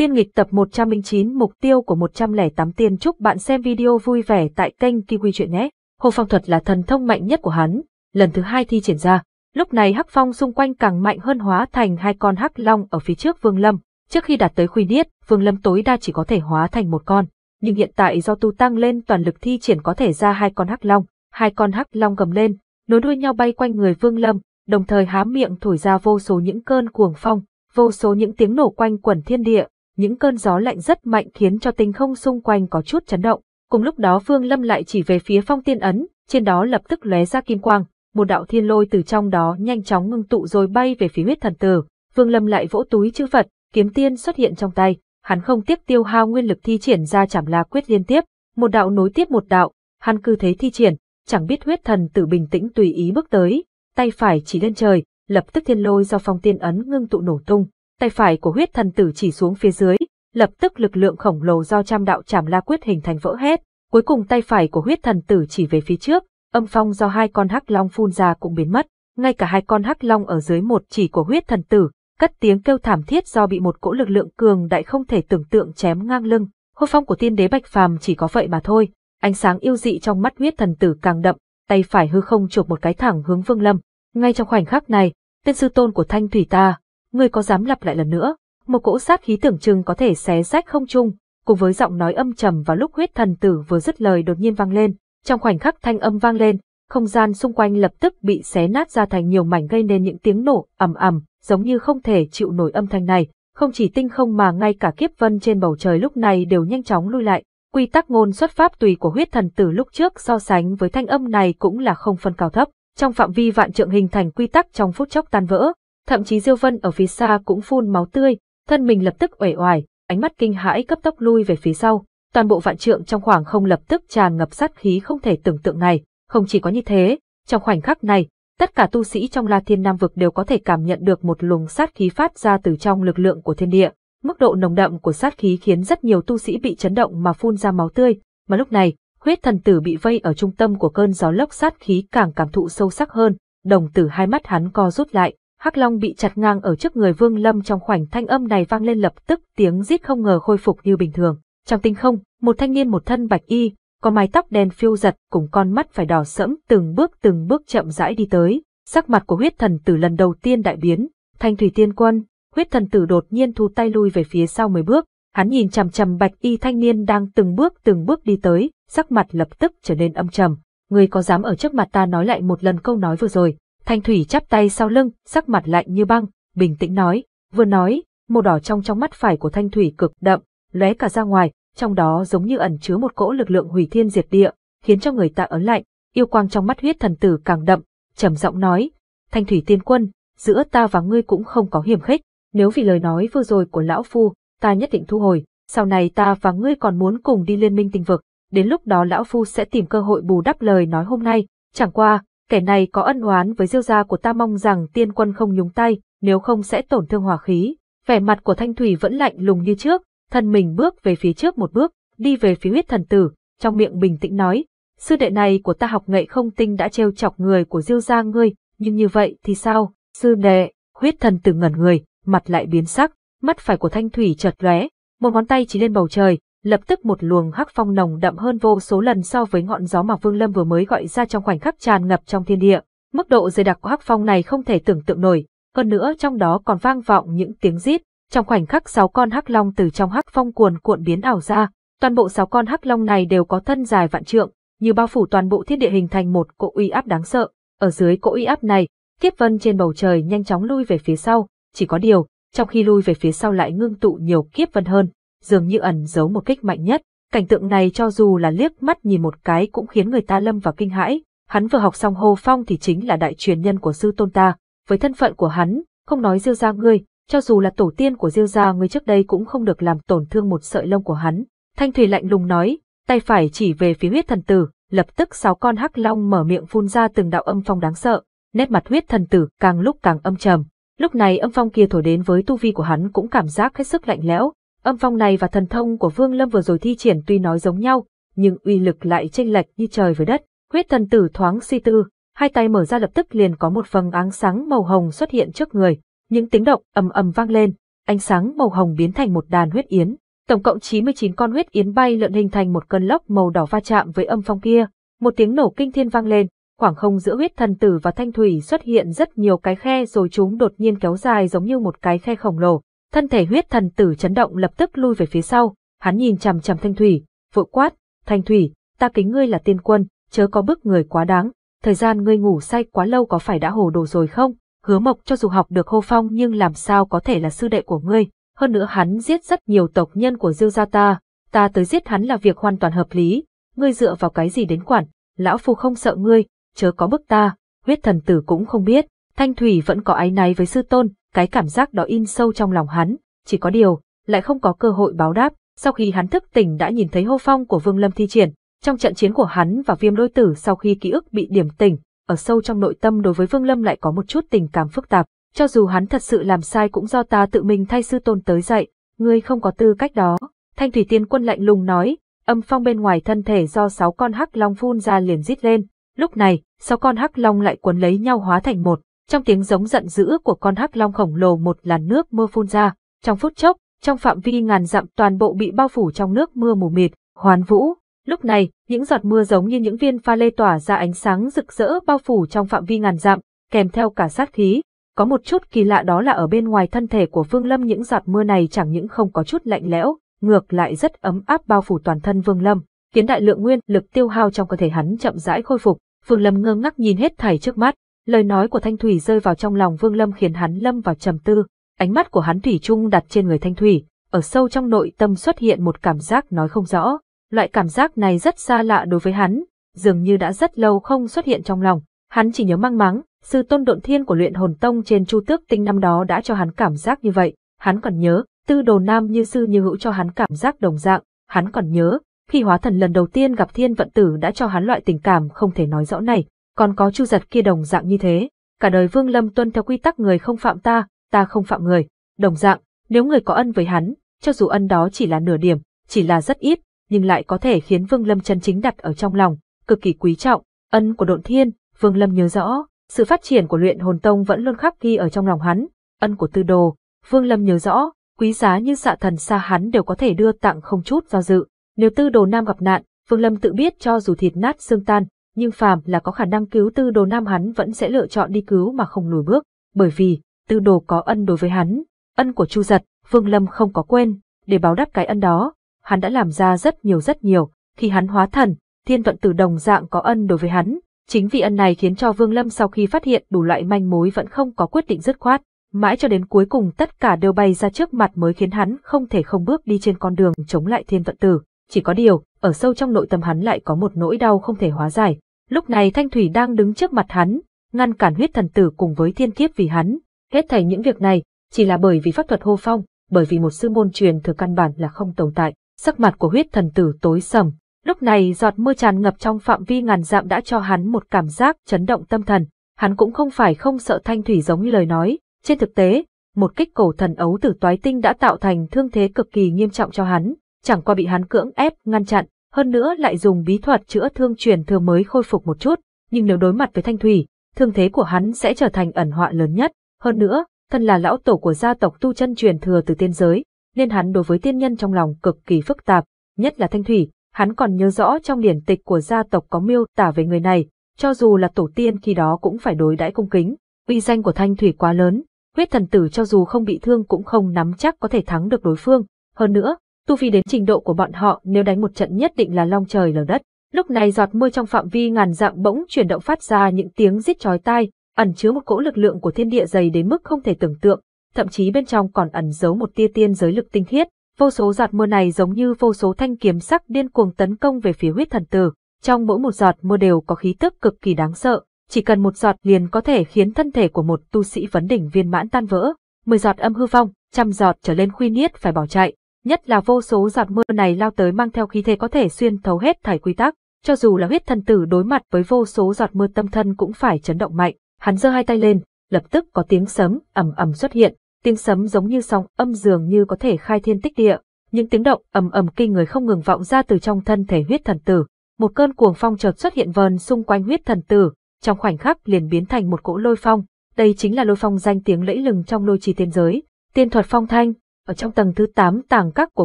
Tiên nghịch tập 109 mục tiêu của 108 tiên chúc bạn xem video vui vẻ tại kênh Kiwi Chuyện nhé. Hồ Phong thuật là thần thông mạnh nhất của hắn, lần thứ hai thi triển ra. Lúc này Hắc Phong xung quanh càng mạnh hơn hóa thành hai con Hắc Long ở phía trước Vương Lâm. Trước khi đạt tới khuy niết, Vương Lâm tối đa chỉ có thể hóa thành một con. Nhưng hiện tại do tu tăng lên toàn lực thi triển có thể ra hai con Hắc Long. Hai con Hắc Long gầm lên, nối đuôi nhau bay quanh người Vương Lâm, đồng thời há miệng thổi ra vô số những cơn cuồng phong, vô số những tiếng nổ quanh quẩn thiên địa, những cơn gió lạnh rất mạnh khiến cho tinh không xung quanh có chút chấn động. Cùng lúc đó Phương Lâm lại chỉ về phía phong tiên ấn, trên đó lập tức lóe ra kim quang, một đạo thiên lôi từ trong đó nhanh chóng ngưng tụ rồi bay về phía huyết thần tử. Phương Lâm lại vỗ túi chữ Phật, kiếm tiên xuất hiện trong tay, hắn không tiếp tiêu hao nguyên lực thi triển ra chảm la quyết liên tiếp, một đạo nối tiếp một đạo, hắn cứ thế thi triển, chẳng biết huyết thần tử bình tĩnh tùy ý bước tới, tay phải chỉ lên trời, lập tức thiên lôi do phong tiên ấn ngưng tụ nổ tung, tay phải của huyết thần tử chỉ xuống phía dưới, lập tức lực lượng khổng lồ do trăm đạo chảm la quyết hình thành vỡ hết, cuối cùng tay phải của huyết thần tử chỉ về phía trước, âm phong do hai con hắc long phun ra cũng biến mất, ngay cả hai con hắc long ở dưới một chỉ của huyết thần tử, cất tiếng kêu thảm thiết do bị một cỗ lực lượng cường đại không thể tưởng tượng chém ngang lưng. Hô phong của tiên đế Bạch Phàm chỉ có vậy mà thôi, ánh sáng yêu dị trong mắt huyết thần tử càng đậm, tay phải hư không chụp một cái thẳng hướng Vương Lâm. Ngay trong khoảnh khắc này, tên sư tôn của Thanh Thủy ta, ngươi có dám lặp lại lần nữa? Một cỗ sát khí tưởng chừng có thể xé rách không trung, cùng với giọng nói âm trầm vào lúc huyết thần tử vừa dứt lời đột nhiên vang lên, trong khoảnh khắc thanh âm vang lên, không gian xung quanh lập tức bị xé nát ra thành nhiều mảnh gây nên những tiếng nổ ầm ầm, giống như không thể chịu nổi âm thanh này, không chỉ tinh không mà ngay cả kiếp vân trên bầu trời lúc này đều nhanh chóng lui lại. Quy tắc ngôn xuất pháp tùy của huyết thần tử lúc trước so sánh với thanh âm này cũng là không phân cao thấp, trong phạm vi vạn trượng hình thành quy tắc trong phút chốc tan vỡ, thậm chí Diêu Vân ở phía xa cũng phun máu tươi, thân mình lập tức uể oải, ánh mắt kinh hãi cấp tốc lui về phía sau, toàn bộ vạn trượng trong khoảng không lập tức tràn ngập sát khí không thể tưởng tượng này, không chỉ có như thế, trong khoảnh khắc này, tất cả tu sĩ trong La Thiên Nam vực đều có thể cảm nhận được một luồng sát khí phát ra từ trong lực lượng của thiên địa, mức độ nồng đậm của sát khí khiến rất nhiều tu sĩ bị chấn động mà phun ra máu tươi, mà lúc này, huyết thần tử bị vây ở trung tâm của cơn gió lốc sát khí càng cảm thụ sâu sắc hơn, đồng tử hai mắt hắn co rút lại, Hắc Long bị chặt ngang ở trước người Vương Lâm trong khoảnh thanh âm này vang lên lập tức tiếng rít không ngờ khôi phục như bình thường. Trong tinh không, một thanh niên một thân bạch y, có mái tóc đen phiêu giật cùng con mắt phải đỏ sẫm từng bước từng bước chậm rãi đi tới. Sắc mặt của huyết thần tử lần đầu tiên đại biến, thanh thủy tiên quân, huyết thần tử đột nhiên thu tay lui về phía sau mười bước, hắn nhìn chằm chằm bạch y thanh niên đang từng bước từng bước đi tới, sắc mặt lập tức trở nên âm trầm. người có dám ở trước mặt ta nói lại một lần câu nói vừa rồi, Thanh Thủy chắp tay sau lưng, sắc mặt lạnh như băng, bình tĩnh nói, vừa nói, màu đỏ trong trong mắt phải của Thanh Thủy cực đậm, lóe cả ra ngoài, trong đó giống như ẩn chứa một cỗ lực lượng hủy thiên diệt địa, khiến cho người ta ớn lạnh, yêu quang trong mắt huyết thần tử càng đậm, trầm giọng nói, Thanh Thủy tiên quân, giữa ta và ngươi cũng không có hiểm khích, nếu vì lời nói vừa rồi của lão phu, ta nhất định thu hồi, sau này ta và ngươi còn muốn cùng đi liên minh tinh vực, đến lúc đó lão phu sẽ tìm cơ hội bù đắp lời nói hôm nay, chẳng qua, kẻ này có ân oán với diêu gia của ta mong rằng tiên quân không nhúng tay, nếu không sẽ tổn thương hòa khí. Vẻ mặt của Thanh Thủy vẫn lạnh lùng như trước, thân mình bước về phía trước một bước, đi về phía huyết thần tử, trong miệng bình tĩnh nói, sư đệ này của ta học nghệ không tinh đã trêu chọc người của diêu gia ngươi, nhưng như vậy thì sao, sư đệ, huyết thần tử ngẩn người, mặt lại biến sắc, mắt phải của Thanh Thủy chợt lóe, một ngón tay chỉ lên bầu trời, lập tức một luồng hắc phong nồng đậm hơn vô số lần so với ngọn gió mà Vương Lâm vừa mới gọi ra trong khoảnh khắc tràn ngập trong thiên địa. Mức độ dày đặc của hắc phong này không thể tưởng tượng nổi, hơn nữa trong đó còn vang vọng những tiếng rít. Trong khoảnh khắc sáu con hắc long từ trong hắc phong cuồn cuộn biến ảo ra, toàn bộ sáu con hắc long này đều có thân dài vạn trượng, như bao phủ toàn bộ thiên địa hình thành một cỗ uy áp đáng sợ. Ở dưới cỗ uy áp này, Kiếp vân trên bầu trời nhanh chóng lui về phía sau, chỉ có điều, trong khi lui về phía sau lại ngưng tụ nhiều kiếp vân hơn dường như ẩn giấu một kích mạnh nhất. Cảnh tượng này cho dù là liếc mắt nhìn một cái cũng khiến người ta lâm vào kinh hãi. Hắn vừa học xong Hồ Phong thì chính là đại truyền nhân của sư tôn ta. Với thân phận của hắn, không nói diêu gia ngươi, cho dù là tổ tiên của diêu gia ngươi trước đây cũng không được làm tổn thương một sợi lông của hắn. Thanh Thủy lạnh lùng nói, tay phải chỉ về phía huyết thần tử, lập tức sáu con hắc long mở miệng phun ra từng đạo âm phong đáng sợ, nét mặt huyết thần tử càng lúc càng âm trầm. Lúc này âm phong kia thổi đến với tu vi của hắn cũng cảm giác hết sức lạnh lẽo, Âm phong này và thần thông của Vương Lâm vừa rồi thi triển tuy nói giống nhau, nhưng uy lực lại chênh lệch như trời với đất. Huyết thần tử thoáng suy si tư, hai tay mở ra lập tức liền có một phần áng sáng màu hồng xuất hiện trước người, những tiếng động ầm ầm vang lên, ánh sáng màu hồng biến thành một đàn huyết yến, tổng cộng 99 con huyết yến bay lượn hình thành một cơn lốc màu đỏ va chạm với âm phong kia, một tiếng nổ kinh thiên vang lên, khoảng không giữa huyết thần tử và thanh thủy xuất hiện rất nhiều cái khe rồi chúng đột nhiên kéo dài giống như một cái khe khổng lồ, thân thể huyết thần tử chấn động lập tức lui về phía sau, hắn nhìn chằm chằm Thanh Thủy, vội quát, "Thanh Thủy, ta kính ngươi là tiên quân, chớ có bức người quá đáng, thời gian ngươi ngủ say quá lâu có phải đã hồ đồ rồi không? Hứa Mộc cho dù học được hô phong nhưng làm sao có thể là sư đệ của ngươi, hơn nữa hắn giết rất nhiều tộc nhân của Diêu gia ta, ta tới giết hắn là việc hoàn toàn hợp lý, ngươi dựa vào cái gì đến quản, lão phu không sợ ngươi, chớ có bức ta." Huyết thần tử cũng không biết, Thanh Thủy vẫn có ái náy với sư tôn, cái cảm giác đó in sâu trong lòng hắn, chỉ có điều, lại không có cơ hội báo đáp, sau khi hắn thức tỉnh đã nhìn thấy hô phong của Vương Lâm thi triển, trong trận chiến của hắn và Viêm Đôi Tử sau khi ký ức bị điểm tỉnh, ở sâu trong nội tâm đối với Vương Lâm lại có một chút tình cảm phức tạp, cho dù hắn thật sự làm sai cũng do ta tự mình thay sư tôn tới dạy, ngươi không có tư cách đó. Thanh Thủy Tiên Quân lạnh lùng nói, âm phong bên ngoài thân thể do sáu con hắc long phun ra liền rít lên. Lúc này, sáu con hắc long lại cuốn lấy nhau hóa thành một, trong tiếng giống giận dữ của con hắc long khổng lồ một làn nước mưa phun ra, trong phút chốc, trong phạm vi ngàn dặm toàn bộ bị bao phủ trong nước mưa mù mịt, hoán vũ. Lúc này, những giọt mưa giống như những viên pha lê tỏa ra ánh sáng rực rỡ bao phủ trong phạm vi ngàn dặm, kèm theo cả sát khí. Có một chút kỳ lạ đó là ở bên ngoài thân thể của Vương Lâm những giọt mưa này chẳng những không có chút lạnh lẽo, ngược lại rất ấm áp bao phủ toàn thân Vương Lâm, khiến đại lượng nguyên lực tiêu hao trong cơ thể hắn chậm rãi khôi phục. Vương Lâm ngơ ngác nhìn hết thảy trước mắt, Lời nói của Thanh Thủy rơi vào trong lòng Vương Lâm khiến hắn lâm vào trầm tư, ánh mắt của hắn thủy chung đặt trên người Thanh Thủy, ở sâu trong nội tâm xuất hiện một cảm giác nói không rõ, loại cảm giác này rất xa lạ đối với hắn, dường như đã rất lâu không xuất hiện trong lòng, hắn chỉ nhớ mang máng, sư tôn độn thiên của luyện hồn tông trên Chu Tước Tinh năm đó đã cho hắn cảm giác như vậy, hắn còn nhớ, tư đồ nam như sư như hữu cho hắn cảm giác đồng dạng, hắn còn nhớ, khi hóa thần lần đầu tiên gặp thiên vận tử đã cho hắn loại tình cảm không thể nói rõ này, còn có chu giật kia đồng dạng như thế. Cả đời Vương Lâm tuân theo quy tắc người không phạm ta, ta không phạm người. Đồng dạng, nếu người có ân với hắn, cho dù ân đó chỉ là nửa điểm, chỉ là rất ít, nhưng lại có thể khiến Vương Lâm chân chính đặt ở trong lòng, cực kỳ quý trọng. Ân của độn thiên, Vương Lâm nhớ rõ, sự phát triển của luyện hồn tông vẫn luôn khắc ghi ở trong lòng hắn. Ân của tư đồ, Vương Lâm nhớ rõ, quý giá như xạ thần xa hắn đều có thể đưa tặng không chút do dự. Nếu tư đồ nam gặp nạn, Vương Lâm tự biết cho dù thịt nát xương tan, nhưng phàm là có khả năng cứu tư đồ nam hắn vẫn sẽ lựa chọn đi cứu mà không lùi bước, bởi vì tư đồ có ân đối với hắn, ân của Chu Giật, Vương Lâm không có quên, để báo đáp cái ân đó, hắn đã làm ra rất nhiều rất nhiều, khi hắn hóa thần, thiên vận tử đồng dạng có ân đối với hắn, chính vì ân này khiến cho Vương Lâm sau khi phát hiện đủ loại manh mối vẫn không có quyết định dứt khoát, mãi cho đến cuối cùng tất cả đều bay ra trước mặt mới khiến hắn không thể không bước đi trên con đường chống lại thiên vận tử, chỉ có điều, ở sâu trong nội tâm hắn lại có một nỗi đau không thể hóa giải. Lúc này Thanh Thủy đang đứng trước mặt hắn, ngăn cản huyết thần tử cùng với thiên kiếp vì hắn. Hết thảy những việc này, chỉ là bởi vì pháp thuật hô phong, bởi vì một sư môn truyền thừa căn bản là không tồn tại. Sắc mặt của huyết thần tử tối sầm, lúc này giọt mưa tràn ngập trong phạm vi ngàn dặm đã cho hắn một cảm giác chấn động tâm thần. Hắn cũng không phải không sợ Thanh Thủy giống như lời nói, trên thực tế, một kích cổ thần ấu tử toái tinh đã tạo thành thương thế cực kỳ nghiêm trọng cho hắn, chẳng qua bị hắn cưỡng ép ngăn chặn, hơn nữa lại dùng bí thuật chữa thương truyền thừa mới khôi phục một chút, nhưng nếu đối mặt với Thanh Thủy, thương thế của hắn sẽ trở thành ẩn họa lớn nhất, hơn nữa, thân là lão tổ của gia tộc tu chân truyền thừa từ tiên giới, nên hắn đối với tiên nhân trong lòng cực kỳ phức tạp, nhất là Thanh Thủy, hắn còn nhớ rõ trong điển tịch của gia tộc có miêu tả về người này, cho dù là tổ tiên khi đó cũng phải đối đãi cung kính, uy danh của Thanh Thủy quá lớn, huyết thần tử cho dù không bị thương cũng không nắm chắc có thể thắng được đối phương, hơn nữa, tu vi đến trình độ của bọn họ nếu đánh một trận nhất định là long trời lở đất. Lúc này giọt mưa trong phạm vi ngàn dặm bỗng chuyển động phát ra những tiếng rít chói tai, ẩn chứa một cỗ lực lượng của thiên địa dày đến mức không thể tưởng tượng, thậm chí bên trong còn ẩn giấu một tia tiên giới lực tinh khiết. Vô số giọt mưa này giống như vô số thanh kiếm sắc điên cuồng tấn công về phía huyết thần tử, trong mỗi một giọt mưa đều có khí tức cực kỳ đáng sợ, chỉ cần một giọt liền có thể khiến thân thể của một tu sĩ vấn đỉnh viên mãn tan vỡ, mười giọt âm hư vong, trăm giọt trở lên khuy niết phải bỏ chạy nhất là vô số giọt mưa này lao tới mang theo khí thế có thể xuyên thấu hết thải quy tắc, cho dù là huyết thần tử đối mặt với vô số giọt mưa tâm thân cũng phải chấn động mạnh. Hắn giơ hai tay lên, lập tức có tiếng sấm ầm ầm xuất hiện, tiếng sấm giống như sóng âm dường như có thể khai thiên tích địa, những tiếng động ầm ầm kinh người không ngừng vọng ra từ trong thân thể huyết thần tử. Một cơn cuồng phong chợt xuất hiện vờn xung quanh huyết thần tử, trong khoảnh khắc liền biến thành một cỗ lôi phong, đây chính là lôi phong danh tiếng lẫy lừng trong lôi trì tiên giới, tiên thuật phong thanh, ở trong tầng thứ 8 tàng các của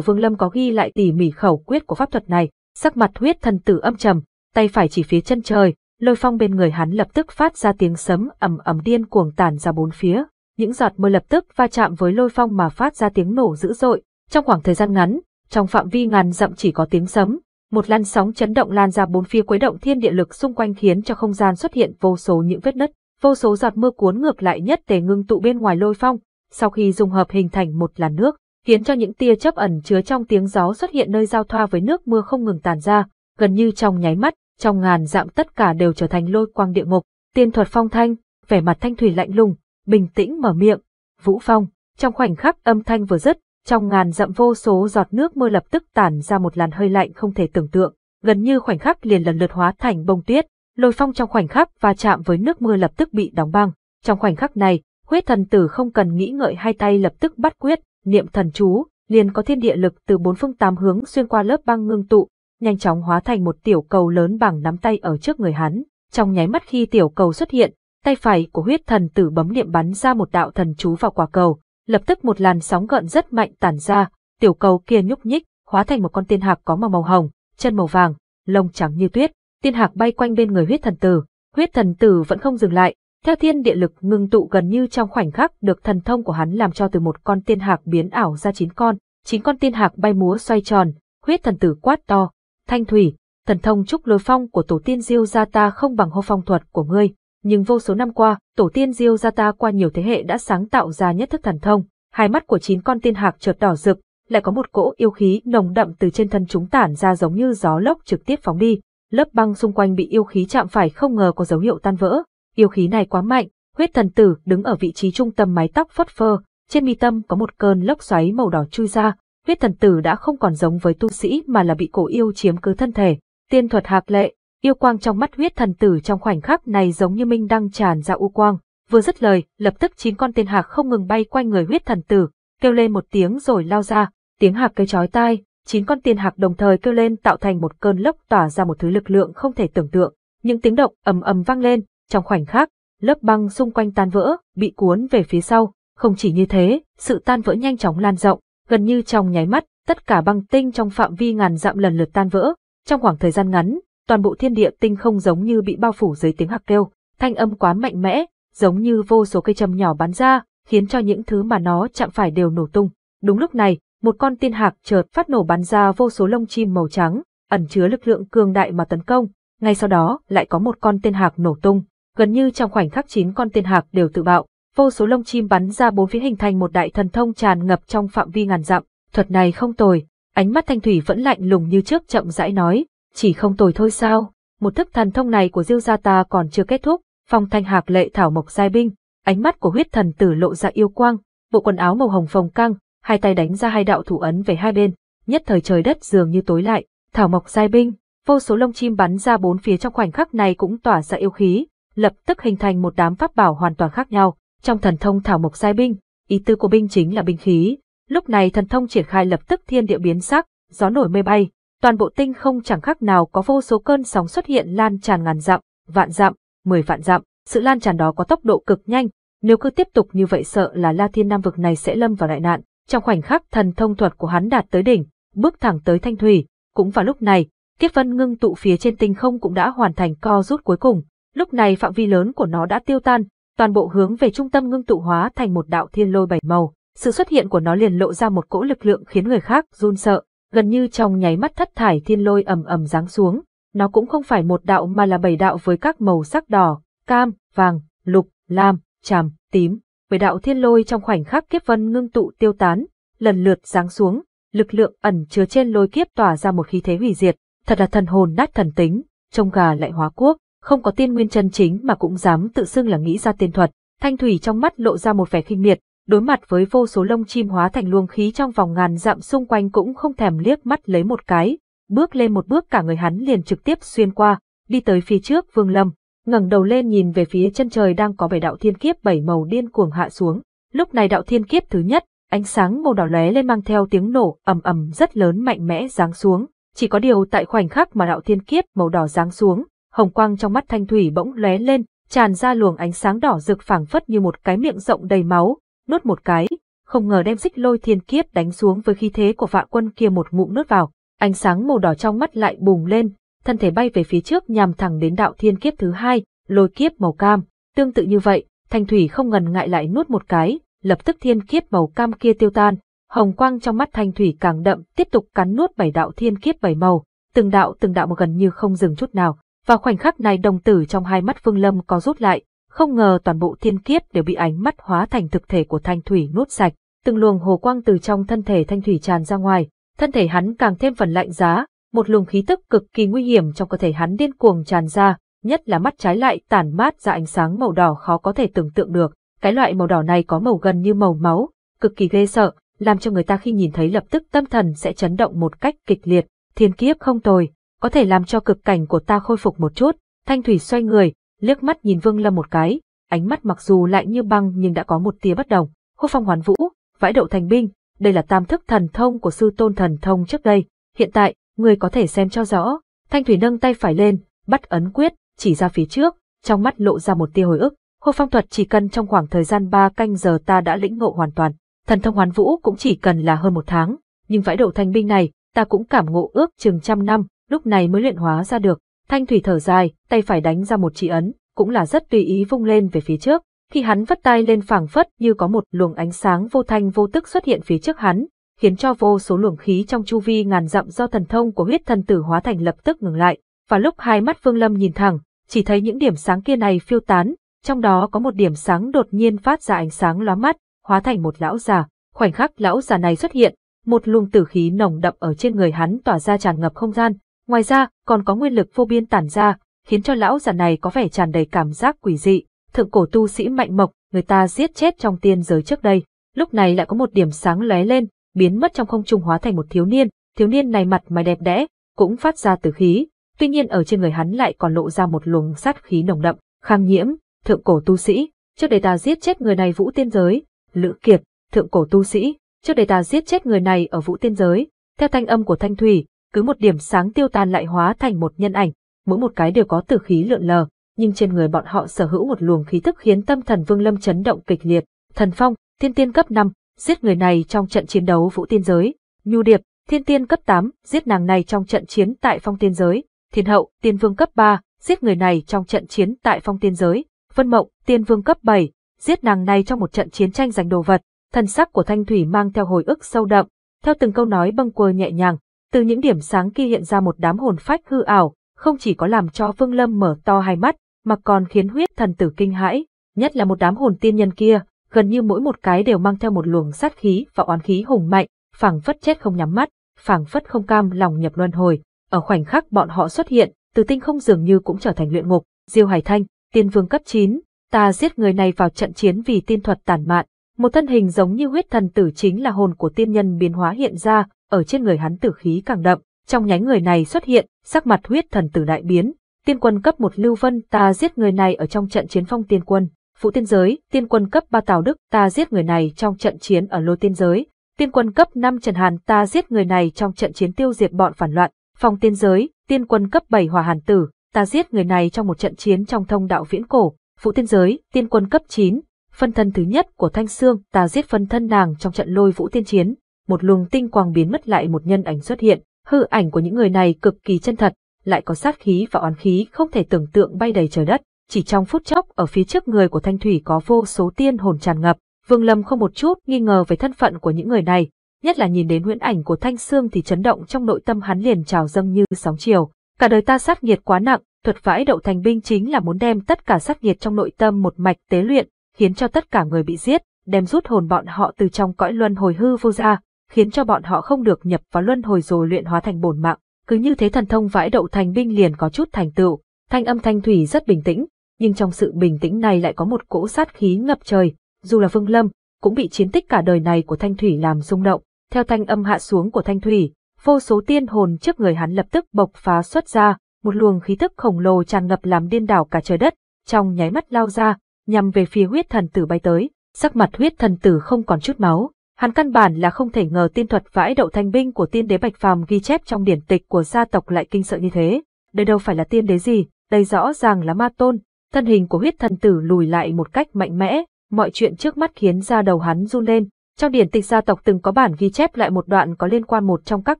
Vương Lâm có ghi lại tỉ mỉ khẩu quyết của pháp thuật này, sắc mặt huyết thần tử âm trầm, tay phải chỉ phía chân trời, lôi phong bên người hắn lập tức phát ra tiếng sấm ầm ầm điên cuồng tàn ra bốn phía. Những giọt mưa lập tức va chạm với lôi phong mà phát ra tiếng nổ dữ dội. Trong khoảng thời gian ngắn, trong phạm vi ngàn dặm chỉ có tiếng sấm, một làn sóng chấn động lan ra bốn phía quấy động thiên địa lực xung quanh khiến cho không gian xuất hiện vô số những vết nứt, vô số giọt mưa cuốn ngược lại nhất tề ngưng tụ bên ngoài lôi phong, sau khi dung hợp hình thành một làn nước, khiến cho những tia chớp ẩn chứa trong tiếng gió xuất hiện nơi giao thoa với nước mưa không ngừng tàn ra, gần như trong nháy mắt, trong ngàn dạng tất cả đều trở thành lôi quang địa ngục, tiên thuật phong thanh, vẻ mặt thanh thủy lạnh lùng, bình tĩnh mở miệng, "Vũ Phong." Trong khoảnh khắc âm thanh vừa dứt, trong ngàn dặm vô số giọt nước mưa lập tức tản ra một làn hơi lạnh không thể tưởng tượng, gần như khoảnh khắc liền lần lượt hóa thành bông tuyết, lôi phong trong khoảnh khắc va chạm với nước mưa lập tức bị đóng băng. Trong khoảnh khắc này, Huyết thần tử không cần nghĩ ngợi hai tay lập tức bắt quyết, niệm thần chú, liền có thiên địa lực từ bốn phương tám hướng xuyên qua lớp băng ngưng tụ, nhanh chóng hóa thành một tiểu cầu lớn bằng nắm tay ở trước người hắn. Trong nháy mắt khi tiểu cầu xuất hiện, tay phải của huyết thần tử bấm niệm bắn ra một đạo thần chú vào quả cầu, lập tức một làn sóng gợn rất mạnh tản ra, tiểu cầu kia nhúc nhích, hóa thành một con tiên hạc có màu màu hồng, chân màu vàng, lông trắng như tuyết, tiên hạc bay quanh bên người huyết thần tử, huyết thần tử vẫn không dừng lại, theo thiên địa lực ngưng tụ gần như trong khoảnh khắc được thần thông của hắn làm cho từ một con tiên hạc biến ảo ra chín con, chín con tiên hạc bay múa xoay tròn, huyết thần tử quát to, thanh thủy, thần thông trúc lôi phong của tổ tiên diêu gia ta không bằng hô phong thuật của ngươi, nhưng vô số năm qua, tổ tiên diêu gia ta qua nhiều thế hệ đã sáng tạo ra nhất thức thần thông, hai mắt của chín con tiên hạc chợt đỏ rực, lại có một cỗ yêu khí nồng đậm từ trên thân chúng tản ra giống như gió lốc trực tiếp phóng đi, lớp băng xung quanh bị yêu khí chạm phải không ngờ có dấu hiệu tan vỡ, Yêu khí này quá mạnh, huyết thần tử đứng ở vị trí trung tâm mái tóc phất phơ, trên mi tâm có một cơn lốc xoáy màu đỏ chui ra, huyết thần tử đã không còn giống với tu sĩ mà là bị cổ yêu chiếm cứ thân thể. Tiên thuật hạc lệ, yêu quang trong mắt huyết thần tử trong khoảnh khắc này giống như minh đăng tràn ra u quang. Vừa dứt lời, lập tức chín con tiên hạc không ngừng bay quanh người huyết thần tử, kêu lên một tiếng rồi lao ra, tiếng hạc cây chói tai, chín con tiên hạc đồng thời kêu lên tạo thành một cơn lốc tỏa ra một thứ lực lượng không thể tưởng tượng. Những tiếng động ầm ầm vang lên, trong khoảnh khắc, lớp băng xung quanh tan vỡ, bị cuốn về phía sau. Không chỉ như thế, sự tan vỡ nhanh chóng lan rộng, gần như trong nháy mắt, tất cả băng tinh trong phạm vi ngàn dặm lần lượt tan vỡ. Trong khoảng thời gian ngắn, toàn bộ thiên địa tinh không giống như bị bao phủ dưới tiếng hạc kêu, thanh âm quá mạnh mẽ, giống như vô số cây châm nhỏ bắn ra, khiến cho những thứ mà nó chạm phải đều nổ tung. Đúng lúc này, một con tiên hạc chợt phát nổ bắn ra vô số lông chim màu trắng, ẩn chứa lực lượng cường đại mà tấn công. Ngay sau đó, lại có một con tiên hạc nổ tung, gần như trong khoảnh khắc chín con tiên hạc đều tự bạo, vô số lông chim bắn ra bốn phía hình thành một đại thần thông tràn ngập trong phạm vi ngàn dặm, thuật này không tồi, ánh mắt Thanh Thủy vẫn lạnh lùng như trước chậm rãi nói, chỉ không tồi thôi sao, một thức thần thông này của Diêu gia ta còn chưa kết thúc, phong thanh hạc lệ thảo mộc giai binh, ánh mắt của huyết thần tử lộ ra yêu quang, bộ quần áo màu hồng phồng căng, hai tay đánh ra hai đạo thủ ấn về hai bên, nhất thời trời đất dường như tối lại, thảo mộc giai binh, vô số lông chim bắn ra bốn phía trong khoảnh khắc này cũng tỏa ra yêu khí, lập tức hình thành một đám pháp bảo hoàn toàn khác nhau. Trong thần thông thảo mộc sai binh, ý tư của binh chính là binh khí. Lúc này thần thông triển khai lập tức thiên địa biến sắc, gió nổi mây bay, toàn bộ tinh không chẳng khác nào có vô số cơn sóng xuất hiện lan tràn ngàn dặm, vạn dặm, mười vạn dặm, sự lan tràn đó có tốc độ cực nhanh, nếu cứ tiếp tục như vậy sợ là La Thiên Nam vực này sẽ lâm vào đại nạn. Trong khoảnh khắc thần thông thuật của hắn đạt tới đỉnh, bước thẳng tới Thanh Thủy, cũng vào lúc này, Kiếp Vân ngưng tụ phía trên tinh không cũng đã hoàn thành co rút cuối cùng, Lúc này phạm vi lớn của nó đã tiêu tan, toàn bộ hướng về trung tâm ngưng tụ hóa thành một đạo thiên lôi bảy màu. Sự xuất hiện của nó liền lộ ra một cỗ lực lượng khiến người khác run sợ, gần như trong nháy mắt thất thải thiên lôi ầm ầm giáng xuống. Nó cũng không phải một đạo mà là bảy đạo với các màu sắc đỏ, cam, vàng, lục, lam, tràm, tím. Bảy đạo thiên lôi trong khoảnh khắc kiếp vân ngưng tụ tiêu tán, lần lượt giáng xuống, lực lượng ẩn chứa trên lôi kiếp tỏa ra một khí thế hủy diệt, thật là thần hồn nát thần tính, trông gà lại hóa quốc không có tiên nguyên chân chính mà cũng dám tự xưng là nghĩ ra tiên thuật. Thanh Thủy trong mắt lộ ra một vẻ khinh miệt, đối mặt với vô số lông chim hóa thành luồng khí trong vòng ngàn dặm xung quanh cũng không thèm liếc mắt lấy một cái, bước lên một bước cả người hắn liền trực tiếp xuyên qua, đi tới phía trước Vương Lâm, ngẩng đầu lên nhìn về phía chân trời đang có bảy đạo thiên kiếp bảy màu điên cuồng hạ xuống. Lúc này đạo thiên kiếp thứ nhất, ánh sáng màu đỏ lóe lên mang theo tiếng nổ ầm ầm rất lớn mạnh mẽ giáng xuống, chỉ có điều tại khoảnh khắc mà đạo thiên kiếp màu đỏ giáng xuống, hồng quang trong mắt thanh thủy bỗng lóe lên, tràn ra luồng ánh sáng đỏ rực phảng phất như một cái miệng rộng đầy máu, nuốt một cái, không ngờ đem xích lôi thiên kiếp đánh xuống với khí thế của vạn quân kia một ngụm nuốt vào, ánh sáng màu đỏ trong mắt lại bùng lên, thân thể bay về phía trước nhằm thẳng đến đạo thiên kiếp thứ hai, lôi kiếp màu cam, tương tự như vậy, thanh thủy không ngần ngại lại nuốt một cái, lập tức thiên kiếp màu cam kia tiêu tan, hồng quang trong mắt thanh thủy càng đậm, tiếp tục cắn nuốt bảy đạo thiên kiếp bảy màu, từng đạo từng đạo một gần như không dừng chút nào. Vào khoảnh khắc này đồng tử trong hai mắt phương Lâm có rút lại, không ngờ toàn bộ thiên kiếp đều bị ánh mắt hóa thành thực thể của Thanh Thủy nuốt sạch, từng luồng hồ quang từ trong thân thể Thanh Thủy tràn ra ngoài, thân thể hắn càng thêm phần lạnh giá, một luồng khí tức cực kỳ nguy hiểm trong cơ thể hắn điên cuồng tràn ra, nhất là mắt trái lại tản mát ra ánh sáng màu đỏ khó có thể tưởng tượng được, cái loại màu đỏ này có màu gần như màu máu, cực kỳ ghê sợ, làm cho người ta khi nhìn thấy lập tức tâm thần sẽ chấn động một cách kịch liệt, thiên kiếp không tồi, có thể làm cho cực cảnh của ta khôi phục một chút. Thanh Thủy xoay người, liếc mắt nhìn Vương Lâm một cái, ánh mắt mặc dù lạnh như băng nhưng đã có một tia bất đồng. Hô phong hoán vũ, vãi đậu thành binh, đây là tam thức thần thông của sư tôn thần thông trước đây. Hiện tại, người có thể xem cho rõ. Thanh Thủy nâng tay phải lên, bắt ấn quyết, chỉ ra phía trước, trong mắt lộ ra một tia hồi ức. Hô phong thuật chỉ cần trong khoảng thời gian 3 canh giờ ta đã lĩnh ngộ hoàn toàn. Thần thông hoán vũ cũng chỉ cần là hơn một tháng, nhưng vãi đậu thành binh này, ta cũng cảm ngộ ước chừng trăm năm, lúc này mới luyện hóa ra được. Thanh thủy thở dài, tay phải đánh ra một chỉ ấn, cũng là rất tùy ý vung lên về phía trước. Khi hắn vất tay lên phảng phất như có một luồng ánh sáng vô thanh vô tức xuất hiện phía trước hắn, khiến cho vô số luồng khí trong chu vi ngàn dặm do thần thông của huyết thần tử hóa thành lập tức ngừng lại. Và lúc hai mắt Vương Lâm nhìn thẳng, chỉ thấy những điểm sáng kia này phiêu tán, trong đó có một điểm sáng đột nhiên phát ra ánh sáng lóa mắt, hóa thành một lão già. Khoảnh khắc lão già này xuất hiện, một luồng tử khí nồng đậm ở trên người hắn tỏa ra tràn ngập không gian, Ngoài ra, còn có nguyên lực vô biên tản ra, khiến cho lão già này có vẻ tràn đầy cảm giác quỷ dị, thượng cổ tu sĩ mạnh mộc, người ta giết chết trong tiên giới trước đây, lúc này lại có một điểm sáng lóe lên, biến mất trong không trung hóa thành một thiếu niên, thiếu niên này mặt mày đẹp đẽ, cũng phát ra từ khí, tuy nhiên ở trên người hắn lại còn lộ ra một luồng sát khí nồng đậm, khang nhiễm, thượng cổ tu sĩ, trước đây ta giết chết người này vũ tiên giới, Lữ Kiệt, thượng cổ tu sĩ, trước đây ta giết chết người này ở vũ tiên giới. Theo thanh âm của Thanh Thủy, cứ một điểm sáng tiêu tan lại hóa thành một nhân ảnh, mỗi một cái đều có tử khí lượn lờ, nhưng trên người bọn họ sở hữu một luồng khí tức khiến tâm thần Vương Lâm chấn động kịch liệt. Thần Phong, thiên tiên cấp 5, giết người này trong trận chiến đấu Vũ Tiên giới. Nhu Điệp, thiên tiên cấp 8, giết nàng này trong trận chiến tại Phong Tiên giới. Thiên Hậu, tiên vương cấp 3, giết người này trong trận chiến tại Phong Tiên giới. Vân Mộng, tiên vương cấp 7, giết nàng này trong một trận chiến tranh giành đồ vật. Thần sắc của Thanh Thủy mang theo hồi ức sâu đậm, theo từng câu nói bâng quơ nhẹ nhàng, từ những điểm sáng kia hiện ra một đám hồn phách hư ảo, không chỉ có làm cho Vương Lâm mở to hai mắt, mà còn khiến huyết thần tử kinh hãi, nhất là một đám hồn tiên nhân kia, gần như mỗi một cái đều mang theo một luồng sát khí và oán khí hùng mạnh, phảng phất chết không nhắm mắt, phảng phất không cam lòng nhập luân hồi. Ở khoảnh khắc bọn họ xuất hiện, Từ Tinh không dường như cũng trở thành luyện ngục, Diêu Hải Thanh, tiên vương cấp 9, ta giết người này vào trận chiến vì tiên thuật tàn mạn, một thân hình giống như huyết thần tử chính là hồn của tiên nhân biến hóa hiện ra, ở trên người hắn tử khí càng đậm, trong nhánh người này xuất hiện, sắc mặt huyết thần tử đại biến, tiên quân cấp một lưu vân ta giết người này ở trong trận chiến phong tiên quân, phụ tiên giới, tiên quân cấp ba tào đức ta giết người này trong trận chiến ở lô tiên giới, tiên quân cấp năm Trần Hàn ta giết người này trong trận chiến tiêu diệt bọn phản loạn, phong tiên giới, tiên quân cấp bảy hòa Hàn Tử, ta giết người này trong một trận chiến trong thông đạo viễn cổ, phụ tiên giới, tiên quân cấp 9, phân thân thứ nhất của Thanh Xương, ta giết phân thân nàng trong trận lôi vũ tiên chiến, một luồng tinh quang biến mất lại một nhân ảnh xuất hiện, hư ảnh của những người này cực kỳ chân thật, lại có sát khí và oán khí không thể tưởng tượng bay đầy trời đất, chỉ trong phút chốc ở phía trước người của Thanh Thủy có vô số tiên hồn tràn ngập, Vương Lâm không một chút nghi ngờ về thân phận của những người này, nhất là nhìn đến huyễn ảnh của Thanh Sương thì chấn động trong nội tâm hắn liền trào dâng như sóng chiều. Cả đời ta sát nghiệt quá nặng, thuật vãi đậu thành binh chính là muốn đem tất cả sát nghiệt trong nội tâm một mạch tế luyện, khiến cho tất cả người bị giết, đem rút hồn bọn họ từ trong cõi luân hồi hư vô ra, khiến cho bọn họ không được nhập vào luân hồi rồi luyện hóa thành bổn mạng. Cứ như thế thần thông vãi đậu thành binh liền có chút thành tựu, thanh âm thanh thủy rất bình tĩnh, nhưng trong sự bình tĩnh này lại có một cỗ sát khí ngập trời, dù là Vương Lâm, cũng bị chiến tích cả đời này của thanh thủy làm rung động. Theo thanh âm hạ xuống của thanh thủy, vô số tiên hồn trước người hắn lập tức bộc phá xuất ra, một luồng khí tức khổng lồ tràn ngập làm điên đảo cả trời đất, trong nháy mắt lao ra, nhằm về phía huyết thần tử bay tới, sắc mặt huyết thần tử không còn chút máu, Hắn căn bản là không thể ngờ tiên thuật vãi đậu thanh binh của tiên đế Bạch Phàm ghi chép trong điển tịch của gia tộc lại kinh sợ như thế. Đây đâu phải là tiên đế gì, đây rõ ràng là ma tôn. Thân hình của huyết thần tử lùi lại một cách mạnh mẽ, mọi chuyện trước mắt khiến da đầu hắn run lên. Trong điển tịch gia tộc từng có bản ghi chép lại một đoạn có liên quan một trong các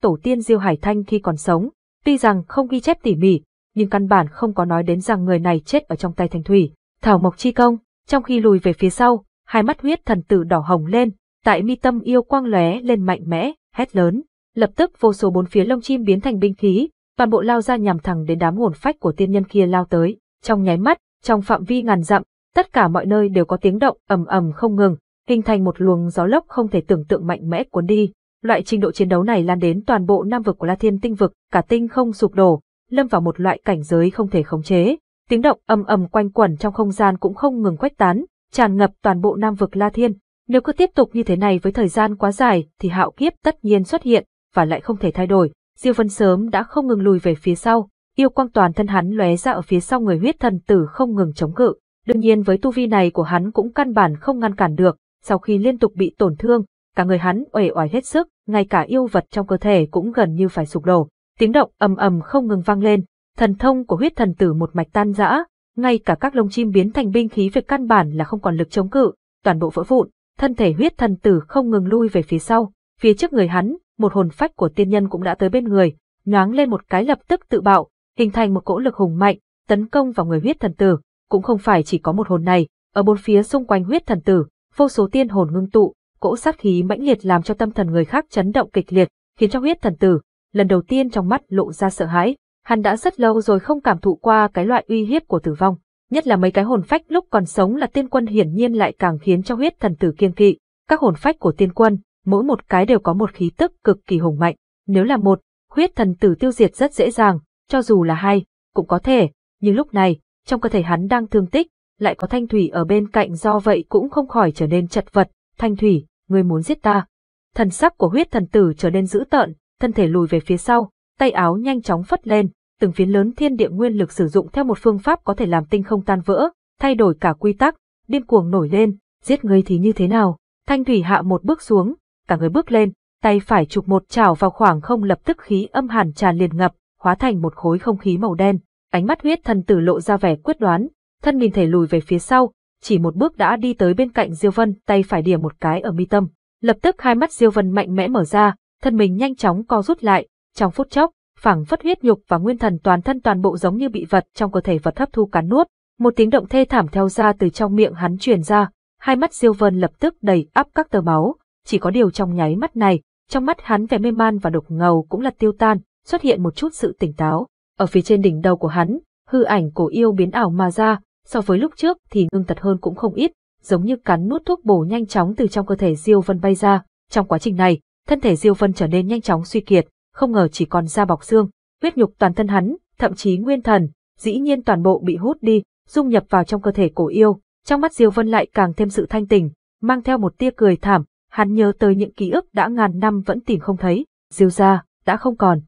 tổ tiên Diêu Hải Thanh khi còn sống. Tuy rằng không ghi chép tỉ mỉ, nhưng căn bản không có nói đến rằng người này chết ở trong tay Thanh Thủy. Thảo Mộc Chi Công, trong khi lùi về phía sau, hai mắt huyết thần tử đỏ hồng lên, Tại mi tâm yêu quang lóe lên mạnh mẽ, hét lớn, lập tức vô số bốn phía lông chim biến thành binh khí, toàn bộ lao ra nhằm thẳng đến đám hồn phách của tiên nhân kia lao tới, trong nháy mắt, trong phạm vi ngàn dặm, tất cả mọi nơi đều có tiếng động ầm ầm không ngừng, hình thành một luồng gió lốc không thể tưởng tượng mạnh mẽ cuốn đi. Loại trình độ chiến đấu này lan đến toàn bộ nam vực của La Thiên tinh vực, cả tinh không sụp đổ, lâm vào một loại cảnh giới không thể khống chế. Tiếng động ầm ầm quanh quẩn trong không gian cũng không ngừng quét tán, tràn ngập toàn bộ nam vực La Thiên. Nếu cứ tiếp tục như thế này với thời gian quá dài thì hạo kiếp tất nhiên xuất hiện và lại không thể thay đổi. Diêu Vân sớm đã không ngừng lùi về phía sau, yêu quang toàn thân hắn lóe ra ở phía sau người huyết thần tử không ngừng chống cự. Đương nhiên với tu vi này của hắn cũng căn bản không ngăn cản được, sau khi liên tục bị tổn thương, cả người hắn uể oải hết sức, ngay cả yêu vật trong cơ thể cũng gần như phải sụp đổ. Tiếng động ầm ầm không ngừng vang lên, thần thông của huyết thần tử một mạch tan rã, ngay cả các lông chim biến thành binh khí về căn bản là không còn lực chống cự, toàn bộ vỡ vụn, thân thể huyết thần tử không ngừng lui về phía sau, phía trước người hắn, một hồn phách của tiên nhân cũng đã tới bên người, nhoáng lên một cái lập tức tự bạo, hình thành một cỗ lực hùng mạnh, tấn công vào người huyết thần tử, cũng không phải chỉ có một hồn này, ở bốn phía xung quanh huyết thần tử, vô số tiên hồn ngưng tụ, cỗ sát khí mãnh liệt làm cho tâm thần người khác chấn động kịch liệt, khiến cho huyết thần tử lần đầu tiên trong mắt lộ ra sợ hãi, hắn đã rất lâu rồi không cảm thụ qua cái loại uy hiếp của tử vong, nhất là mấy cái hồn phách lúc còn sống là tiên quân hiển nhiên lại càng khiến cho huyết thần tử kiêng kỵ. Các hồn phách của tiên quân, mỗi một cái đều có một khí tức cực kỳ hùng mạnh. Nếu là một, huyết thần tử tiêu diệt rất dễ dàng, cho dù là hai, cũng có thể, nhưng lúc này, trong cơ thể hắn đang thương tích, lại có thanh thủy ở bên cạnh do vậy cũng không khỏi trở nên chật vật, thanh thủy, ngươi muốn giết ta. Thần sắc của huyết thần tử trở nên dữ tợn, thân thể lùi về phía sau, tay áo nhanh chóng phất lên, từng phiến lớn thiên địa nguyên lực sử dụng theo một phương pháp có thể làm tinh không tan vỡ, thay đổi cả quy tắc, điên cuồng nổi lên, giết ngươi thì như thế nào? Thanh thủy hạ một bước xuống, cả người bước lên, tay phải chụp một chảo vào khoảng không lập tức khí âm hàn tràn liền ngập, hóa thành một khối không khí màu đen. Ánh mắt huyết thần tử lộ ra vẻ quyết đoán, thân mình thể lùi về phía sau, chỉ một bước đã đi tới bên cạnh Diêu Vân, tay phải điểm một cái ở mi tâm. Lập tức hai mắt Diêu Vân mạnh mẽ mở ra, thân mình nhanh chóng co rút lại, trong phút chốc, phảng phất huyết nhục và nguyên thần toàn thân toàn bộ giống như bị vật trong cơ thể vật hấp thu cắn nuốt. Một tiếng động thê thảm theo ra từ trong miệng hắn truyền ra, hai mắt Diêu Vân lập tức đầy áp các tờ máu, chỉ có điều trong nháy mắt này, trong mắt hắn vẻ mê man và đục ngầu cũng là tiêu tan, xuất hiện một chút sự tỉnh táo. Ở phía trên đỉnh đầu của hắn, hư ảnh cổ yêu biến ảo mà ra, so với lúc trước thì ngưng tật hơn cũng không ít, giống như cắn nuốt thuốc bổ nhanh chóng từ trong cơ thể Diêu Vân bay ra. Trong quá trình này, thân thể Diêu Vân trở nên nhanh chóng suy kiệt, không ngờ chỉ còn da bọc xương, huyết nhục toàn thân hắn, thậm chí nguyên thần, dĩ nhiên toàn bộ bị hút đi, dung nhập vào trong cơ thể cổ yêu. Trong mắt Diêu Vân lại càng thêm sự thanh tỉnh, mang theo một tia cười thảm, hắn nhớ tới những ký ức đã ngàn năm vẫn tìm không thấy, Diêu gia đã không còn.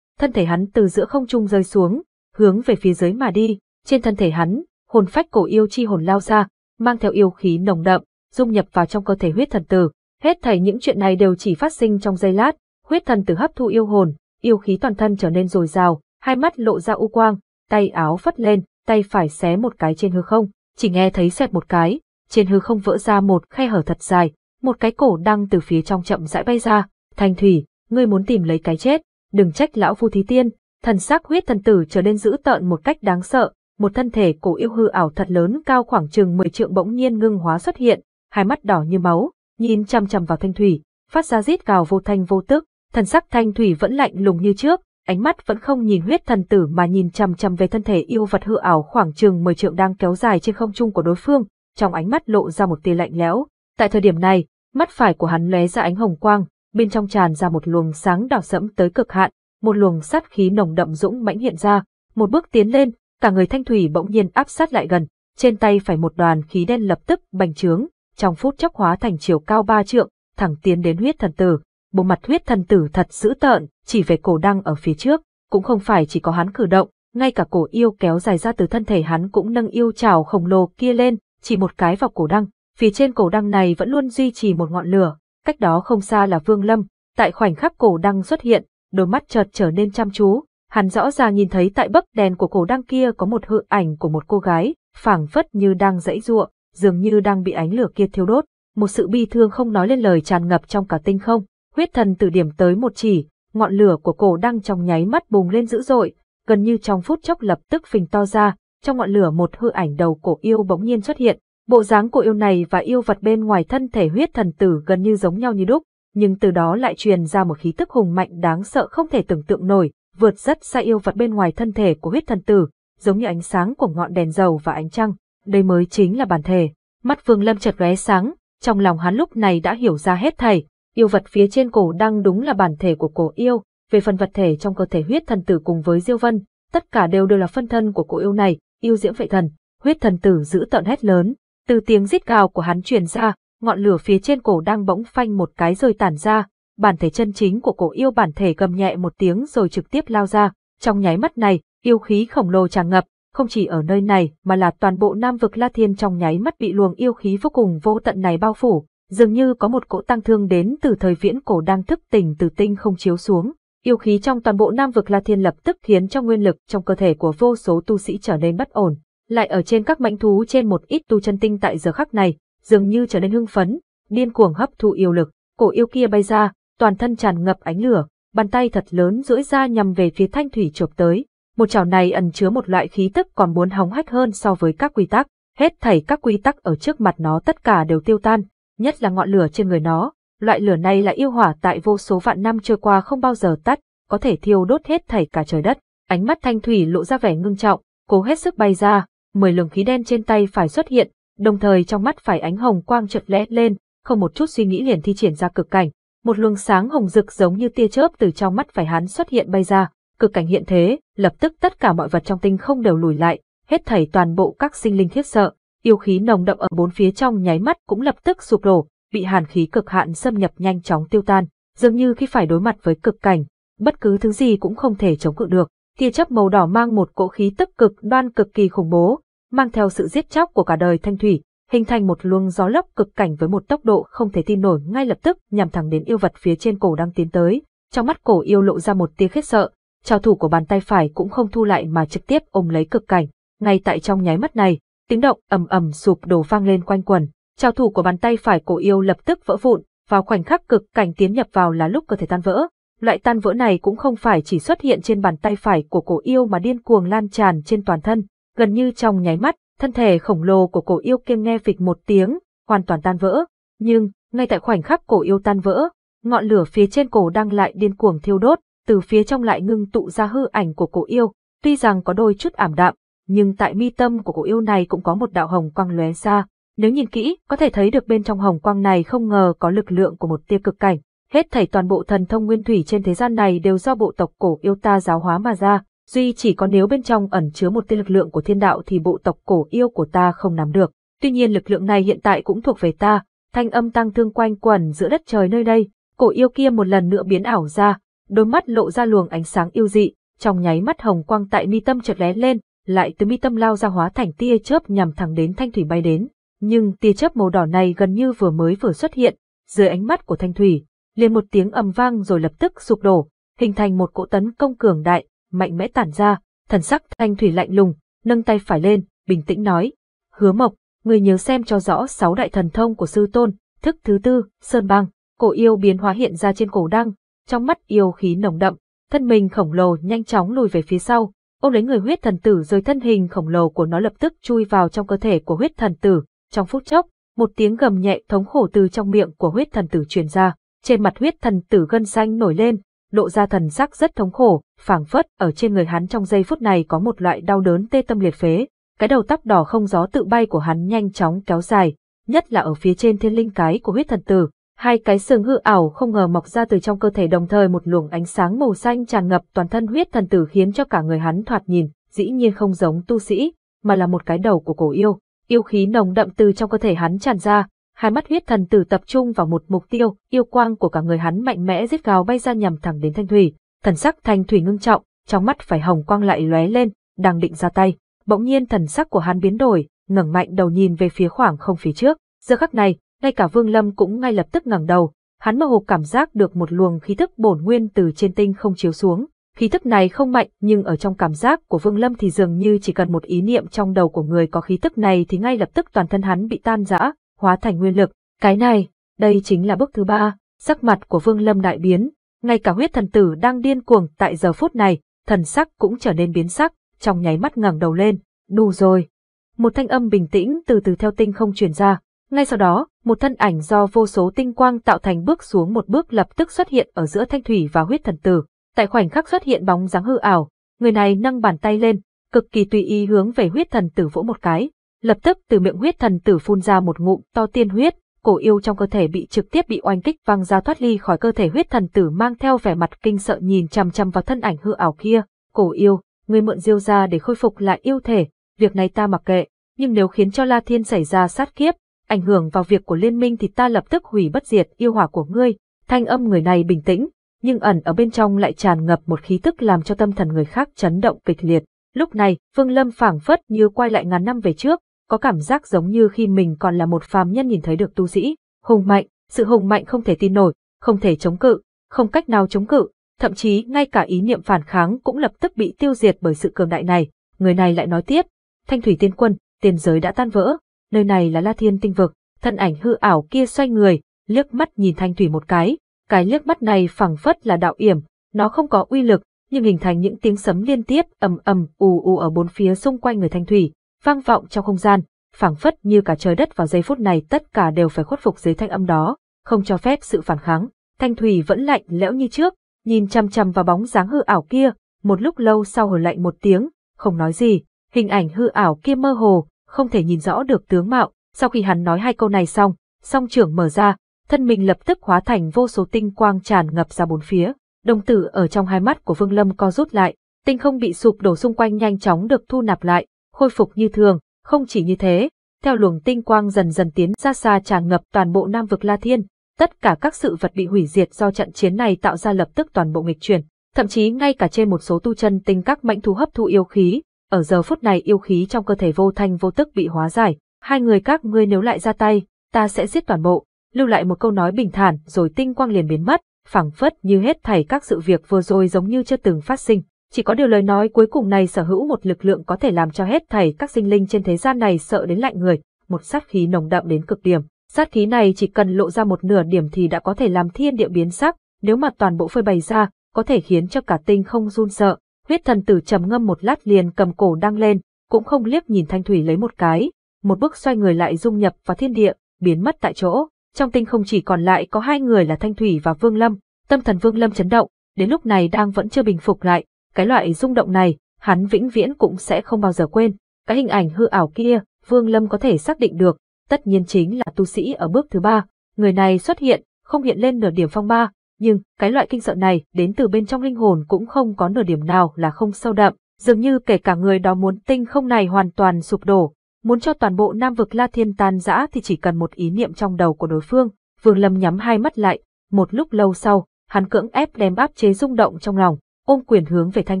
Thân thể hắn từ giữa không trung rơi xuống, hướng về phía dưới mà đi, trên thân thể hắn, hồn phách cổ yêu chi hồn lao ra, mang theo yêu khí nồng đậm, dung nhập vào trong cơ thể huyết thần tử. Hết thảy những chuyện này đều chỉ phát sinh trong giây lát, huyết thần tử hấp thu yêu hồn, yêu khí toàn thân trở nên dồi dào, hai mắt lộ ra u quang, tay áo phất lên, tay phải xé một cái trên hư không, chỉ nghe thấy xẹt một cái, trên hư không vỡ ra một khe hở thật dài, một cái cổ đang từ phía trong chậm rãi bay ra, "Thanh Thủy, ngươi muốn tìm lấy cái chết, đừng trách lão phu thí tiên." Thần sắc huyết thần tử trở nên dữ tợn một cách đáng sợ, một thân thể cổ yêu hư ảo thật lớn cao khoảng chừng 10 trượng bỗng nhiên ngưng hóa xuất hiện, hai mắt đỏ như máu, nhìn chằm chằm vào Thanh Thủy, phát ra rít gào vô thanh vô tức, thần sắc thanh thủy vẫn lạnh lùng như trước, ánh mắt vẫn không nhìn huyết thần tử mà nhìn chằm chằm về thân thể yêu vật hư ảo khoảng chừng mười trượng đang kéo dài trên không trung của đối phương, trong ánh mắt lộ ra một tia lạnh lẽo. Tại thời điểm này, mắt phải của hắn lóe ra ánh hồng quang, bên trong tràn ra một luồng sáng đỏ sẫm tới cực hạn, một luồng sát khí nồng đậm dũng mãnh hiện ra, một bước tiến lên, cả người thanh thủy bỗng nhiên áp sát lại gần, trên tay phải một đoàn khí đen lập tức bành trướng, trong phút chốc hóa thành chiều cao ba trượng, thẳng tiến đến huyết thần tử bộ mặt huyết thần tử thật dữ tợn, chỉ về cổ đăng ở phía trước, cũng không phải chỉ có hắn cử động, ngay cả cổ yêu kéo dài ra từ thân thể hắn cũng nâng yêu trào khổng lồ kia lên, chỉ một cái vào cổ đăng, phía trên cổ đăng này vẫn luôn duy trì một ngọn lửa, cách đó không xa là Vương Lâm, tại khoảnh khắc cổ đăng xuất hiện, đôi mắt chợt trở nên chăm chú, hắn rõ ràng nhìn thấy tại bấc đèn của cổ đăng kia có một hư ảnh của một cô gái, phảng phất như đang dãy ruộng, dường như đang bị ánh lửa kia thiêu đốt, một sự bi thương không nói lên lời tràn ngập trong cả tinh không, huyết thần tử điểm tới một chỉ, ngọn lửa của cổ đăng trong nháy mắt bùng lên dữ dội, gần như trong phút chốc lập tức phình to ra, trong ngọn lửa một hư ảnh đầu cổ yêu bỗng nhiên xuất hiện. Bộ dáng của yêu này và yêu vật bên ngoài thân thể huyết thần tử gần như giống nhau như đúc, nhưng từ đó lại truyền ra một khí tức hùng mạnh đáng sợ không thể tưởng tượng nổi, vượt rất xa yêu vật bên ngoài thân thể của huyết thần tử, giống như ánh sáng của ngọn đèn dầu và ánh trăng. Đây mới chính là bản thể. Mắt Vương Lâm chợt lóe sáng, trong lòng hắn lúc này đã hiểu ra hết thảy, Yêu vật phía trên cổ đang đúng là bản thể của cổ yêu, về phần vật thể trong cơ thể huyết thần tử cùng với Diêu Vân, tất cả đều đều là phân thân của cổ yêu này, yêu diễm vệ thần, huyết thần tử giữ tận hét lớn, từ tiếng rít gào của hắn truyền ra, ngọn lửa phía trên cổ đang bỗng phanh một cái rơi tản ra, bản thể chân chính của cổ yêu bản thể gầm nhẹ một tiếng rồi trực tiếp lao ra, trong nháy mắt này, yêu khí khổng lồ tràn ngập, không chỉ ở nơi này mà là toàn bộ Nam vực La Thiên trong nháy mắt bị luồng yêu khí vô cùng vô tận này bao phủ, dường như có một cỗ tăng thương đến từ thời viễn cổ đang thức tỉnh từ tinh không chiếu xuống. Yêu khí trong toàn bộ Nam vực La Thiên lập tức khiến cho nguyên lực trong cơ thể của vô số tu sĩ trở nên bất ổn, lại ở trên các mãnh thú trên một ít tu chân tinh tại giờ khắc này, dường như trở nên hưng phấn, điên cuồng hấp thu yêu lực, cổ yêu kia bay ra, toàn thân tràn ngập ánh lửa, bàn tay thật lớn duỗi ra nhằm về phía Thanh Thủy chộp tới. Một chảo này ẩn chứa một loại khí tức còn muốn hóng hách hơn so với các quy tắc, hết thảy các quy tắc ở trước mặt nó tất cả đều tiêu tan, nhất là ngọn lửa trên người nó. Loại lửa này là yêu hỏa tại vô số vạn năm trôi qua không bao giờ tắt, có thể thiêu đốt hết thảy cả trời đất. Ánh mắt Thanh Thủy lộ ra vẻ ngưng trọng, cố hết sức bay ra, mười luồng khí đen trên tay phải xuất hiện, đồng thời trong mắt phải ánh hồng quang chợt lẽ lên, không một chút suy nghĩ liền thi triển ra cực cảnh. Một luồng sáng hồng rực giống như tia chớp từ trong mắt phải hắn xuất hiện bay ra, cực cảnh hiện thế, lập tức tất cả mọi vật trong tinh không đều lùi lại, hết thảy toàn bộ các sinh linh thiết sợ, yêu khí nồng đậm ở bốn phía trong nháy mắt cũng lập tức sụp đổ, bị hàn khí cực hạn xâm nhập nhanh chóng tiêu tan, dường như khi phải đối mặt với cực cảnh, bất cứ thứ gì cũng không thể chống cự được. Tia chấp màu đỏ mang một cỗ khí tức cực đoan cực kỳ khủng bố, mang theo sự giết chóc của cả đời thanh thủy, hình thành một luồng gió lốc cực cảnh với một tốc độ không thể tin nổi ngay lập tức nhằm thẳng đến yêu vật phía trên cổ đang tiến tới. Trong mắt cổ yêu lộ ra một tia khiếp sợ, trào thủ của bàn tay phải cũng không thu lại mà trực tiếp ôm lấy cực cảnh. Ngay tại trong nháy mắt này, Tiếng động ầm ầm sụp đổ vang lên quanh quần, trào thủ của bàn tay phải cổ yêu lập tức vỡ vụn, vào khoảnh khắc cực cảnh tiến nhập vào là lúc cơ thể tan vỡ. Loại tan vỡ này cũng không phải chỉ xuất hiện trên bàn tay phải của cổ yêu mà điên cuồng lan tràn trên toàn thân, gần như trong nháy mắt, thân thể khổng lồ của cổ yêu kia nghe phịch một tiếng, hoàn toàn tan vỡ. Nhưng, ngay tại khoảnh khắc cổ yêu tan vỡ, ngọn lửa phía trên cổ đang lại điên cuồng thiêu đốt, từ phía trong lại ngưng tụ ra hư ảnh của cổ yêu, tuy rằng có đôi chút ảm đạm, nhưng tại mi tâm của cổ yêu này cũng có một đạo hồng quang lóe xa. Nếu nhìn kỹ, có thể thấy được bên trong hồng quang này không ngờ có lực lượng của một tia cực cảnh. Hết thảy toàn bộ thần thông nguyên thủy trên thế gian này đều do bộ tộc cổ yêu ta giáo hóa mà ra, duy chỉ có nếu bên trong ẩn chứa một tia lực lượng của thiên đạo thì bộ tộc cổ yêu của ta không nắm được. Tuy nhiên lực lượng này hiện tại cũng thuộc về ta, thanh âm tăng thương quanh quẩn giữa đất trời nơi đây, cổ yêu kia một lần nữa biến ảo ra, đôi mắt lộ ra luồng ánh sáng yêu dị, trong nháy mắt hồng quang tại mi tâm chợt lóe lên, lại từ mi tâm lao ra hóa thành tia chớp nhằm thẳng đến Thanh Thủy bay đến. Nhưng tia chớp màu đỏ này gần như vừa mới vừa xuất hiện, dưới ánh mắt của Thanh Thủy, liền một tiếng ầm vang rồi lập tức sụp đổ, hình thành một cỗ tấn công cường đại, mạnh mẽ tản ra, thần sắc Thanh Thủy lạnh lùng, nâng tay phải lên, bình tĩnh nói, hứa mộc, người nhớ xem cho rõ sáu đại thần thông của sư tôn, thức thứ tư, sơn băng, cổ yêu biến hóa hiện ra trên cổ đăng, trong mắt yêu khí nồng đậm, thân mình khổng lồ nhanh chóng lùi về phía sau, Ông lấy người huyết thần tử rồi thân hình khổng lồ của nó lập tức chui vào trong cơ thể của huyết thần tử. Trong phút chốc, một tiếng gầm nhẹ thống khổ từ trong miệng của huyết thần tử truyền ra. Trên mặt huyết thần tử gân xanh nổi lên, lộ ra thần sắc rất thống khổ, phảng phất ở trên người hắn trong giây phút này có một loại đau đớn tê tâm liệt phế. Cái đầu tóc đỏ không gió tự bay của hắn nhanh chóng kéo dài, nhất là ở phía trên thiên linh cái của huyết thần tử, Hai cái xương hư ảo không ngờ mọc ra từ trong cơ thể đồng thời một luồng ánh sáng màu xanh tràn ngập toàn thân huyết thần tử khiến cho cả người hắn thoạt nhìn, dĩ nhiên không giống tu sĩ, mà là một cái đầu của cổ yêu. Yêu khí nồng đậm từ trong cơ thể hắn tràn ra, hai mắt huyết thần tử tập trung vào một mục tiêu, yêu quang của cả người hắn mạnh mẽ giết gào bay ra nhằm thẳng đến Thanh Thủy. Thần sắc Thanh Thủy ngưng trọng, trong mắt phải hồng quang lại lóe lên, đang định ra tay, bỗng nhiên thần sắc của hắn biến đổi, ngẩng mạnh đầu nhìn về phía khoảng không phía trước. Giờ khắc này, ngay cả Vương Lâm cũng ngay lập tức ngẩng đầu, hắn mơ hồ cảm giác được một luồng khí thức bổn nguyên từ trên tinh không chiếu xuống. Khí thức này không mạnh nhưng ở trong cảm giác của Vương Lâm thì dường như chỉ cần một ý niệm trong đầu của người có khí thức này thì ngay lập tức toàn thân hắn bị tan rã, hóa thành nguyên lực. Cái này, đây chính là bước thứ ba, sắc mặt của Vương Lâm đại biến, ngay cả huyết thần tử đang điên cuồng tại giờ phút này, thần sắc cũng trở nên biến sắc, trong nháy mắt ngẩng đầu lên, đủ rồi. Một thanh âm bình tĩnh từ từ theo tinh không truyền ra, ngay sau đó, một thân ảnh do vô số tinh quang tạo thành bước xuống một bước lập tức xuất hiện ở giữa thanh thủy và huyết thần tử. Tại khoảnh khắc xuất hiện bóng dáng hư ảo, người này nâng bàn tay lên, cực kỳ tùy ý hướng về huyết thần tử vỗ một cái. Lập tức từ miệng huyết thần tử phun ra một ngụm to tiên huyết, cổ yêu trong cơ thể bị trực tiếp bị oanh kích văng ra thoát ly khỏi cơ thể huyết thần tử mang theo vẻ mặt kinh sợ nhìn chằm chằm vào thân ảnh hư ảo kia. Cổ yêu, người mượn diêu ra để khôi phục lại yêu thể, việc này ta mặc kệ, nhưng nếu khiến cho La Thiên xảy ra sát kiếp, ảnh hưởng vào việc của liên minh thì ta lập tức hủy bất diệt yêu hỏa của ngươi. Thanh âm người này bình tĩnh, nhưng ẩn ở bên trong lại tràn ngập một khí tức làm cho tâm thần người khác chấn động kịch liệt. Lúc này, phương Lâm phảng phất như quay lại ngàn năm về trước, có cảm giác giống như khi mình còn là một phàm nhân nhìn thấy được tu sĩ. Hùng mạnh, sự hùng mạnh không thể tin nổi, không thể chống cự, không cách nào chống cự, thậm chí ngay cả ý niệm phản kháng cũng lập tức bị tiêu diệt bởi sự cường đại này. Người này lại nói tiếp, Thanh Thủy Tiên Quân, tiền giới đã tan vỡ, nơi này là La Thiên tinh vực, thân ảnh hư ảo kia xoay người, liếc mắt nhìn Thanh Thủy một cái, cái liếc mắt này phảng phất là đạo yểm, nó không có uy lực, nhưng hình thành những tiếng sấm liên tiếp ầm ầm ù ù ở bốn phía xung quanh người Thanh Thủy, vang vọng trong không gian, phảng phất như cả trời đất vào giây phút này tất cả đều phải khuất phục dưới thanh âm đó, không cho phép sự phản kháng. Thanh Thủy vẫn lạnh lẽo như trước, nhìn chăm chăm vào bóng dáng hư ảo kia, một lúc lâu sau hồi lạnh một tiếng, không nói gì, hình ảnh hư ảo kia mơ hồ, không thể nhìn rõ được tướng mạo, sau khi hắn nói hai câu này xong, song trưởng mở ra, thân mình lập tức hóa thành vô số tinh quang tràn ngập ra bốn phía, đồng tử ở trong hai mắt của Vương Lâm co rút lại, tinh không bị sụp đổ xung quanh nhanh chóng được thu nạp lại, khôi phục như thường, không chỉ như thế, theo luồng tinh quang dần dần tiến ra xa tràn ngập toàn bộ Nam vực La Thiên, tất cả các sự vật bị hủy diệt do trận chiến này tạo ra lập tức toàn bộ nghịch chuyển, thậm chí ngay cả trên một số tu chân tinh các mãnh thú hấp thu yêu khí, ở giờ phút này yêu khí trong cơ thể vô thanh vô tức bị hóa giải, hai người các ngươi nếu lại ra tay, ta sẽ giết toàn bộ, lưu lại một câu nói bình thản rồi tinh quang liền biến mất, phảng phất như hết thảy các sự việc vừa rồi giống như chưa từng phát sinh. Chỉ có điều lời nói cuối cùng này sở hữu một lực lượng có thể làm cho hết thảy các sinh linh trên thế gian này sợ đến lạnh người, một sát khí nồng đậm đến cực điểm. Sát khí này chỉ cần lộ ra một nửa điểm thì đã có thể làm thiên địa biến sắc, nếu mà toàn bộ phơi bày ra, có thể khiến cho cả tinh không run sợ, Huyết thần tử trầm ngâm một lát liền cầm cổ đăng lên, cũng không liếc nhìn Thanh Thủy lấy một cái, một bước xoay người lại dung nhập vào thiên địa, biến mất tại chỗ. Trong tinh không chỉ còn lại có hai người là Thanh Thủy và Vương Lâm, tâm thần Vương Lâm chấn động, đến lúc này đang vẫn chưa bình phục lại, cái loại rung động này, hắn vĩnh viễn cũng sẽ không bao giờ quên. Cái hình ảnh hư ảo kia, Vương Lâm có thể xác định được, tất nhiên chính là tu sĩ ở bước thứ ba, người này xuất hiện, không hiện lên nửa điểm phong ba, nhưng cái loại kinh sợ này đến từ bên trong linh hồn cũng không có nửa điểm nào là không sâu đậm, dường như kể cả người đó muốn tinh không này hoàn toàn sụp đổ, muốn cho toàn bộ Nam vực La Thiên tan rã thì chỉ cần một ý niệm trong đầu của đối phương. Vương Lâm nhắm hai mắt lại, một lúc lâu sau, hắn cưỡng ép đem áp chế rung động trong lòng, ôm quyền hướng về Thanh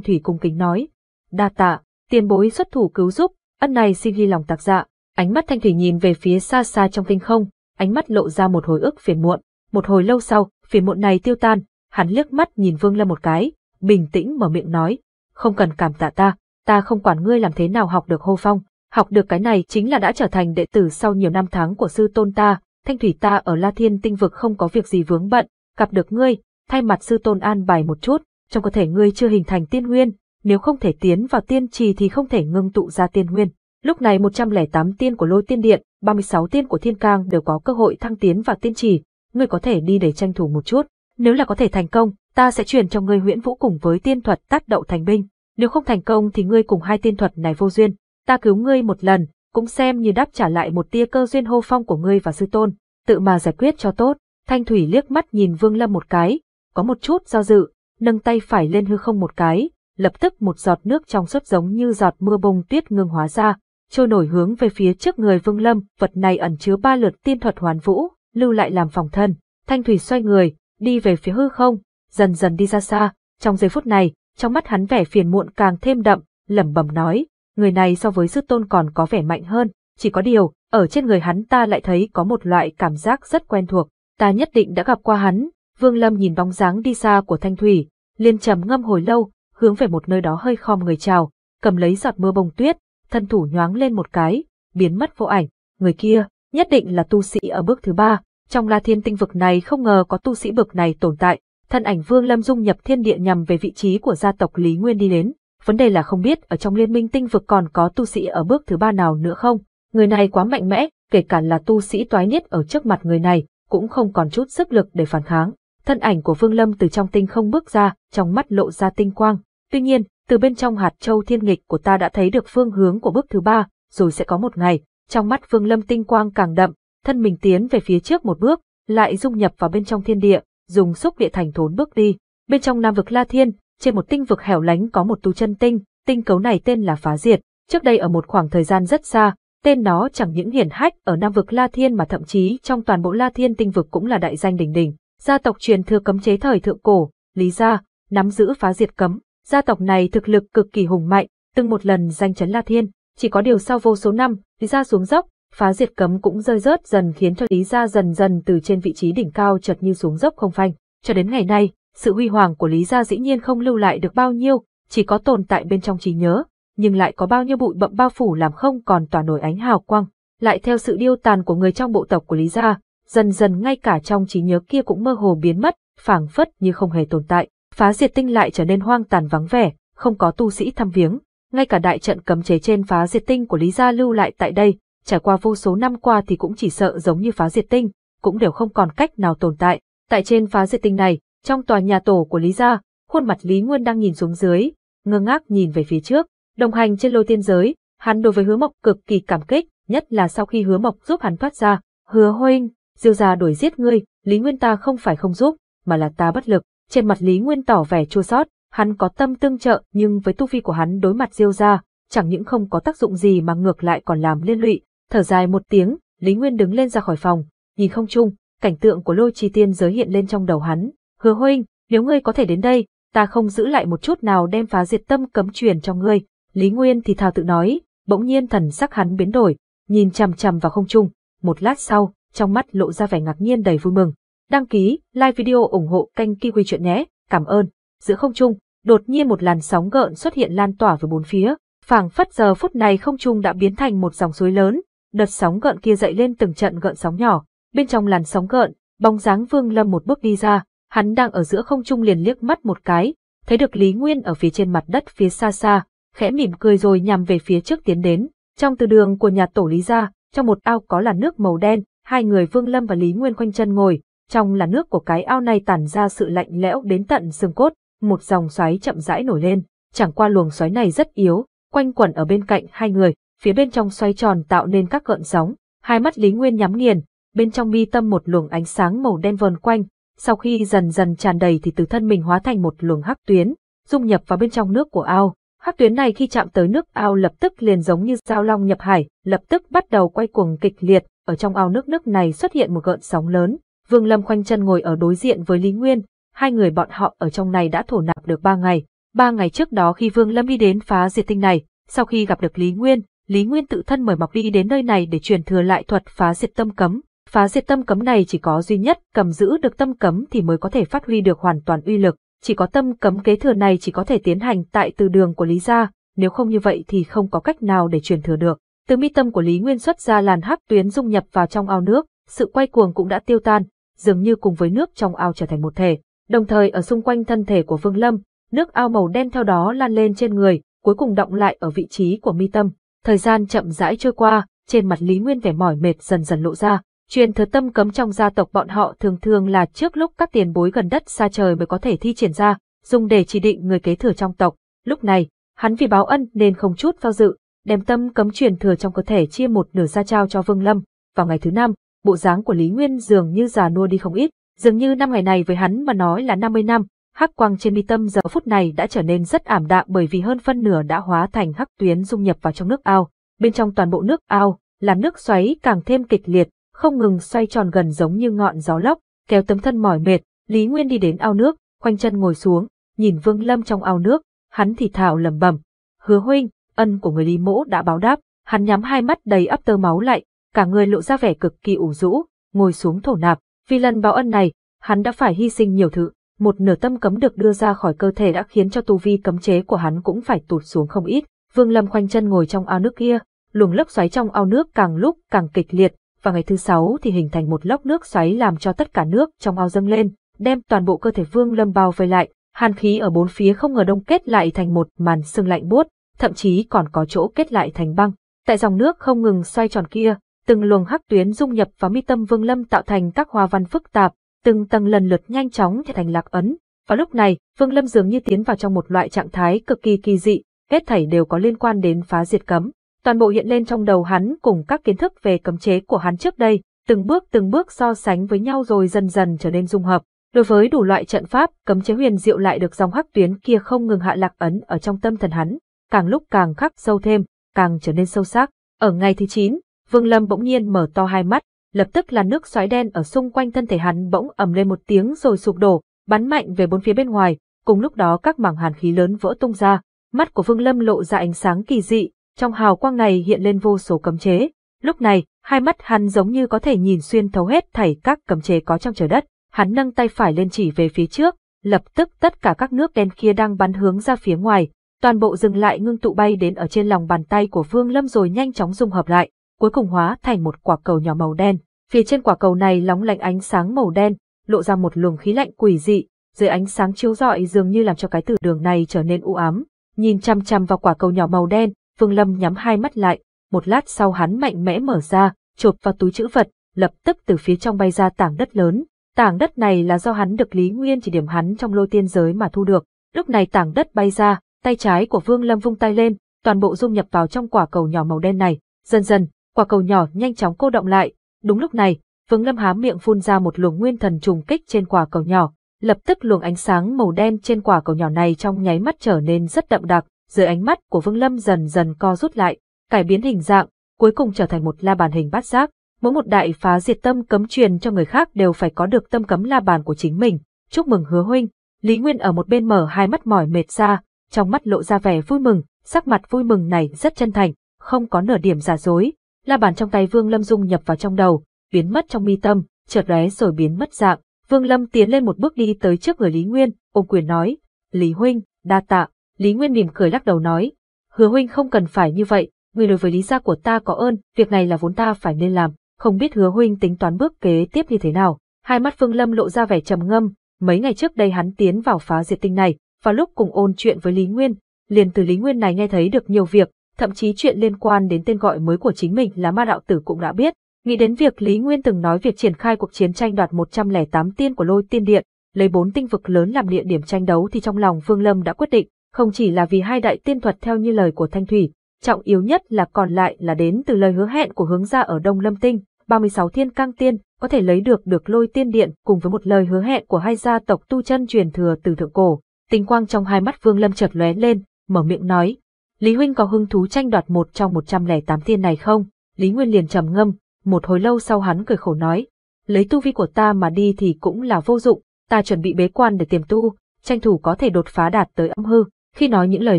Thủy cung kính nói: "Đa tạ, tiền bối xuất thủ cứu giúp, ân này xin ghi lòng tạc dạ." Ánh mắt Thanh Thủy nhìn về phía xa xa trong tinh không, ánh mắt lộ ra một hồi ức phiền muộn, một hồi lâu sau, phiền muộn này tiêu tan, hắn liếc mắt nhìn Vương Lâm một cái, bình tĩnh mở miệng nói, không cần cảm tạ ta, ta không quản ngươi làm thế nào học được hô phong, học được cái này chính là đã trở thành đệ tử sau nhiều năm tháng của sư tôn ta, thanh thủy ta ở La Thiên tinh vực không có việc gì vướng bận, gặp được ngươi, thay mặt sư tôn an bài một chút, trong cơ thể ngươi chưa hình thành tiên nguyên, nếu không thể tiến vào tiên trì thì không thể ngưng tụ ra tiên nguyên. Lúc này 108 tiên của lôi tiên điện, 36 tiên của thiên cang đều có cơ hội thăng tiến vào tiên trì, ngươi có thể đi để tranh thủ một chút. Nếu là có thể thành công, ta sẽ truyền cho ngươi huyễn vũ cùng với tiên thuật Tát đậu thành binh. Nếu không thành công thì ngươi cùng hai tiên thuật này vô duyên. Ta cứu ngươi một lần, cũng xem như đáp trả lại một tia cơ duyên hô phong của ngươi và sư tôn. Tự mà giải quyết cho tốt. Thanh Thủy liếc mắt nhìn Vương Lâm một cái, có một chút do dự, nâng tay phải lên hư không một cái, lập tức một giọt nước trong suốt giống như giọt mưa bông tuyết ngưng hóa ra, trôi nổi hướng về phía trước người Vương Lâm, vật này ẩn chứa ba lượt tiên thuật hoàn vũ, lưu lại làm phòng thân. Thanh Thủy xoay người, đi về phía hư không, dần dần đi ra xa. Trong giây phút này, trong mắt hắn vẻ phiền muộn càng thêm đậm, lẩm bẩm nói, người này so với sư tôn còn có vẻ mạnh hơn, chỉ có điều, ở trên người hắn ta lại thấy có một loại cảm giác rất quen thuộc, ta nhất định đã gặp qua hắn. Vương Lâm nhìn bóng dáng đi xa của Thanh Thủy, liên trầm ngâm hồi lâu, hướng về một nơi đó hơi khom người chào, cầm lấy giọt mưa bông tuyết, thân thủ nhoáng lên một cái, biến mất vô ảnh, người kia, nhất định là tu sĩ ở bước thứ ba, trong la thiên tinh vực này không ngờ có tu sĩ bực này tồn tại, thân ảnh Vương Lâm dung nhập thiên địa nhằm về vị trí của gia tộc Lý Nguyên đi đến. Vấn đề là không biết ở trong liên minh tinh vực còn có tu sĩ ở bước thứ ba nào nữa không. Người này quá mạnh mẽ, kể cả là tu sĩ toái niết ở trước mặt người này, cũng không còn chút sức lực để phản kháng. Thân ảnh của Vương Lâm từ trong tinh không bước ra, trong mắt lộ ra tinh quang. Tuy nhiên, từ bên trong hạt châu thiên nghịch của ta đã thấy được phương hướng của bước thứ ba, rồi sẽ có một ngày. Trong mắt Vương Lâm tinh quang càng đậm, thân mình tiến về phía trước một bước, lại dung nhập vào bên trong thiên địa, dùng xúc địa thành thốn bước đi. Bên trong Nam vực La Thiên, trên một tinh vực hẻo lánh có một tu chân tinh, tinh cấu này tên là Phá Diệt. Trước đây ở một khoảng thời gian rất xa, tên nó chẳng những hiển hách ở Nam vực La Thiên mà thậm chí trong toàn bộ La Thiên tinh vực cũng là đại danh đỉnh đỉnh. Gia tộc truyền thừa cấm chế thời thượng cổ, Lý gia, nắm giữ Phá Diệt cấm. Gia tộc này thực lực cực kỳ hùng mạnh, từng một lần danh chấn La Thiên, chỉ có điều sau vô số năm, Lý gia xuống dốc, phá diệt cấm cũng rơi rớt dần khiến cho Lý Gia dần dần từ trên vị trí đỉnh cao chợt như xuống dốc không phanh. Cho đến ngày nay, sự huy hoàng của Lý Gia dĩ nhiên không lưu lại được bao nhiêu, chỉ có tồn tại bên trong trí nhớ, nhưng lại có bao nhiêu bụi bậm bao phủ làm không còn tỏa nổi ánh hào quang. Lại theo sự điêu tàn của người trong bộ tộc của Lý Gia, dần dần ngay cả trong trí nhớ kia cũng mơ hồ biến mất, phảng phất như không hề tồn tại. Phá diệt tinh lại trở nên hoang tàn vắng vẻ, không có tu sĩ thăm viếng. Ngay cả đại trận cấm chế trên phá diệt tinh của Lý Gia lưu lại tại đây, trải qua vô số năm qua thì cũng chỉ sợ giống như phá diệt tinh, cũng đều không còn cách nào tồn tại. Tại trên phá diệt tinh này, trong tòa nhà tổ của Lý Gia, khuôn mặt Lý Nguyên đang nhìn xuống dưới, ngơ ngác nhìn về phía trước, đồng hành trên lôi tiên giới, hắn đối với hứa mộc cực kỳ cảm kích, nhất là sau khi hứa mộc giúp hắn thoát ra. Hứa huynh, diêu gia đuổi giết ngươi, Lý Nguyên ta không phải không giúp, mà là ta bất lực. Trên mặt Lý Nguyên tỏ vẻ chua sót, hắn có tâm tương trợ nhưng với tu vi của hắn đối mặt diêu gia, chẳng những không có tác dụng gì mà ngược lại còn làm liên lụy, Thở dài một tiếng, Lý Nguyên đứng lên ra khỏi phòng, nhìn không chung, cảnh tượng của lôi chi tiên giới hiện lên trong đầu hắn. Hứa huynh, nếu ngươi có thể đến đây, ta không giữ lại một chút nào đem phá diệt tâm cấm truyền cho ngươi. Lý Nguyên thì thào tự nói, bỗng nhiên thần sắc hắn biến đổi, nhìn chằm chằm vào không trung. Một lát sau, trong mắt lộ ra vẻ ngạc nhiên đầy vui mừng. Đăng ký, like video ủng hộ kênh ki Kiwi Chuyện nhé, cảm ơn. Giữa không trung, đột nhiên một làn sóng gợn xuất hiện lan tỏa về bốn phía, phảng phất giờ phút này không trung đã biến thành một dòng suối lớn, đợt sóng gợn kia dậy lên từng trận gợn sóng nhỏ, bên trong làn sóng gợn, bóng dáng Vương Lâm một bước đi ra, hắn đang ở giữa không trung liền liếc mắt một cái, thấy được Lý Nguyên ở phía trên mặt đất phía xa xa, khẽ mỉm cười rồi nhằm về phía trước tiến đến, trong từ đường của nhà tổ Lý gia, trong một ao có là nước màu đen, hai người Vương Lâm và Lý Nguyên khoanh chân ngồi, trong là nước của cái ao này tản ra sự lạnh lẽo đến tận xương cốt, một dòng xoáy chậm rãi nổi lên, chẳng qua luồng xoáy này rất yếu, quanh quẩn ở bên cạnh hai người, phía bên trong xoay tròn tạo nên các gợn sóng. Hai mắt Lý Nguyên nhắm nghiền, bên trong mi tâm một luồng ánh sáng màu đen vờn quanh, sau khi dần dần tràn đầy thì từ thân mình hóa thành một luồng hắc tuyến, dung nhập vào bên trong nước của ao. Hắc tuyến này khi chạm tới nước ao lập tức liền giống như dao long nhập hải, lập tức bắt đầu quay cuồng kịch liệt, ở trong ao nước nước này xuất hiện một gợn sóng lớn. Vương Lâm khoanh chân ngồi ở đối diện với Lý Nguyên, hai người bọn họ ở trong này đã thổ nạp được ba ngày. Ba ngày trước đó khi Vương Lâm đi đến phá diệt tinh này, sau khi gặp được Lý Nguyên, Lý Nguyên tự thân mời Mộc Vi đến nơi này để truyền thừa lại thuật phá diệt tâm cấm. Phá diệt tâm cấm này chỉ có duy nhất cầm giữ được tâm cấm thì mới có thể phát huy được hoàn toàn uy lực. Chỉ có tâm cấm kế thừa này chỉ có thể tiến hành tại từ đường của Lý gia, nếu không như vậy thì không có cách nào để truyền thừa được. Từ mi tâm của Lý Nguyên xuất ra làn hắc tuyến dung nhập vào trong ao nước, sự quay cuồng cũng đã tiêu tan, dường như cùng với nước trong ao trở thành một thể. Đồng thời ở xung quanh thân thể của Vương Lâm, nước ao màu đen theo đó lan lên trên người, cuối cùng động lại ở vị trí của mi tâm. Thời gian chậm rãi trôi qua, trên mặt Lý Nguyên vẻ mỏi mệt dần dần lộ ra. Truyền thừa tâm cấm trong gia tộc bọn họ thường thường là trước lúc các tiền bối gần đất xa trời mới có thể thi triển ra, dùng để chỉ định người kế thừa trong tộc. Lúc này, hắn vì báo ân nên không chút do dự, đem tâm cấm truyền thừa trong cơ thể chia một nửa ra trao cho Vương Lâm. Vào ngày thứ năm, bộ dáng của Lý Nguyên dường như già nua đi không ít, dường như năm ngày này với hắn mà nói là 50 năm, hắc quang trên mi tâm giờ phút này đã trở nên rất ảm đạm bởi vì hơn phân nửa đã hóa thành hắc tuyến dung nhập vào trong nước ao. Bên trong toàn bộ nước ao, làm nước xoáy càng thêm kịch liệt, không ngừng xoay tròn gần giống như ngọn gió lốc, kéo tấm thân mỏi mệt, Lý Nguyên đi đến ao nước, khoanh chân ngồi xuống, nhìn Vương Lâm trong ao nước, hắn thì thào lẩm bẩm, "Hứa huynh, ân của người Lý Mỗ đã báo đáp." Hắn nhắm hai mắt đầy ấp tơ máu lại, cả người lộ ra vẻ cực kỳ ủ rũ, ngồi xuống thổ nạp, vì lần báo ân này, hắn đã phải hy sinh nhiều thứ. Một nửa tâm cấm được đưa ra khỏi cơ thể đã khiến cho tu vi cấm chế của hắn cũng phải tụt xuống không ít. Vương Lâm khoanh chân ngồi trong ao nước kia, luồng lốc xoáy trong ao nước càng lúc càng kịch liệt, và ngày thứ sáu thì hình thành một lốc nước xoáy làm cho tất cả nước trong ao dâng lên, đem toàn bộ cơ thể Vương Lâm bao vây lại, hàn khí ở bốn phía không ngờ đông kết lại thành một màn sương lạnh buốt, thậm chí còn có chỗ kết lại thành băng. Tại dòng nước không ngừng xoay tròn kia, từng luồng hắc tuyến dung nhập vào mi tâm Vương Lâm tạo thành các hoa văn phức tạp, từng tầng lần lượt nhanh chóng trở thành lạc ấn. Và lúc này, Vương Lâm dường như tiến vào trong một loại trạng thái cực kỳ kỳ dị, hết thảy đều có liên quan đến phá diệt cấm. Toàn bộ hiện lên trong đầu hắn cùng các kiến thức về cấm chế của hắn trước đây, từng bước từng bước so sánh với nhau rồi dần dần trở nên dung hợp. Đối với đủ loại trận pháp, cấm chế huyền diệu lại được dòng hắc tuyến kia không ngừng hạ lạc ấn ở trong tâm thần hắn, càng lúc càng khắc sâu thêm, càng trở nên sâu sắc. Ở ngày thứ 9, Vương Lâm bỗng nhiên mở to hai mắt, lập tức là nước xoáy đen ở xung quanh thân thể hắn bỗng ầm lên một tiếng rồi sụp đổ, bắn mạnh về bốn phía bên ngoài, cùng lúc đó các mảng hàn khí lớn vỡ tung ra, mắt của Vương Lâm lộ ra ánh sáng kỳ dị, trong hào quang này hiện lên vô số cấm chế. Lúc này, hai mắt hắn giống như có thể nhìn xuyên thấu hết thảy các cấm chế có trong trời đất, hắn nâng tay phải lên chỉ về phía trước, lập tức tất cả các nước đen kia đang bắn hướng ra phía ngoài, toàn bộ dừng lại ngưng tụ bay đến ở trên lòng bàn tay của Vương Lâm rồi nhanh chóng dung hợp lại cuối cùng hóa thành một quả cầu nhỏ màu đen. Phía trên quả cầu này lóng lánh ánh sáng màu đen, lộ ra một luồng khí lạnh quỷ dị, dưới ánh sáng chiếu rọi dường như làm cho cái tử đường này trở nên u ám. Nhìn chăm chăm vào quả cầu nhỏ màu đen, Vương Lâm nhắm hai mắt lại, một lát sau hắn mạnh mẽ mở ra, chộp vào túi chữ vật, lập tức từ phía trong bay ra tảng đất lớn. Tảng đất này là do hắn được Lý Nguyên chỉ điểm hắn trong lôi tiên giới mà thu được. Lúc này tảng đất bay ra, tay trái của Vương Lâm vung tay lên, toàn bộ dung nhập vào trong quả cầu nhỏ màu đen này. Dần dần, quả cầu nhỏ nhanh chóng cô động lại. Đúng lúc này, Vương Lâm há miệng phun ra một luồng nguyên thần trùng kích trên quả cầu nhỏ, lập tức luồng ánh sáng màu đen trên quả cầu nhỏ này trong nháy mắt trở nên rất đậm đặc, dưới ánh mắt của Vương Lâm dần dần co rút lại, cải biến hình dạng, cuối cùng trở thành một la bàn hình bát giác. Mỗi một đại phá diệt tâm cấm truyền cho người khác đều phải có được tâm cấm la bàn của chính mình. Chúc mừng Hứa huynh. Lý Nguyên ở một bên mở hai mắt mỏi mệt ra, trong mắt lộ ra vẻ vui mừng, sắc mặt vui mừng này rất chân thành, không có nửa điểm giả dối, La bàn trong tay Vương Lâm dung nhập vào trong đầu, biến mất trong mi tâm, chợt lóe rồi biến mất dạng. Vương Lâm tiến lên một bước đi tới trước người Lý Nguyên, ôm quyền nói, Lý Huynh, đa tạ. Lý Nguyên mỉm cười lắc đầu nói, hứa Huynh không cần phải như vậy, người đối với Lý gia của ta có ơn, việc này là vốn ta phải nên làm, không biết hứa Huynh tính toán bước kế tiếp như thế nào. Hai mắt Vương Lâm lộ ra vẻ trầm ngâm, mấy ngày trước đây hắn tiến vào phá diệt tinh này, và lúc cùng ôn chuyện với Lý Nguyên, liền từ Lý Nguyên này nghe thấy được nhiều việc, thậm chí chuyện liên quan đến tên gọi mới của chính mình là ma đạo tử cũng đã biết. Nghĩ đến việc Lý Nguyên từng nói việc triển khai cuộc chiến tranh đoạt 108 tiên của lôi tiên điện, lấy bốn tinh vực lớn làm địa điểm tranh đấu thì trong lòng Phương Lâm đã quyết định, không chỉ là vì hai đại tiên thuật theo như lời của Thanh Thủy, trọng yếu nhất là còn lại là đến từ lời hứa hẹn của hướng gia ở Đông Lâm Tinh, 36 thiên cang tiên, có thể lấy được được lôi tiên điện cùng với một lời hứa hẹn của hai gia tộc tu chân truyền thừa từ thượng cổ. Tinh quang trong hai mắt Vương Lâm chợt lóe lên, mở miệng nói, Lý Huynh có hứng thú tranh đoạt một trong 108 tiên này không? Lý Nguyên liền trầm ngâm, một hồi lâu sau hắn cười khổ nói. Lấy tu vi của ta mà đi thì cũng là vô dụng, ta chuẩn bị bế quan để tiềm tu, tranh thủ có thể đột phá đạt tới âm hư. Khi nói những lời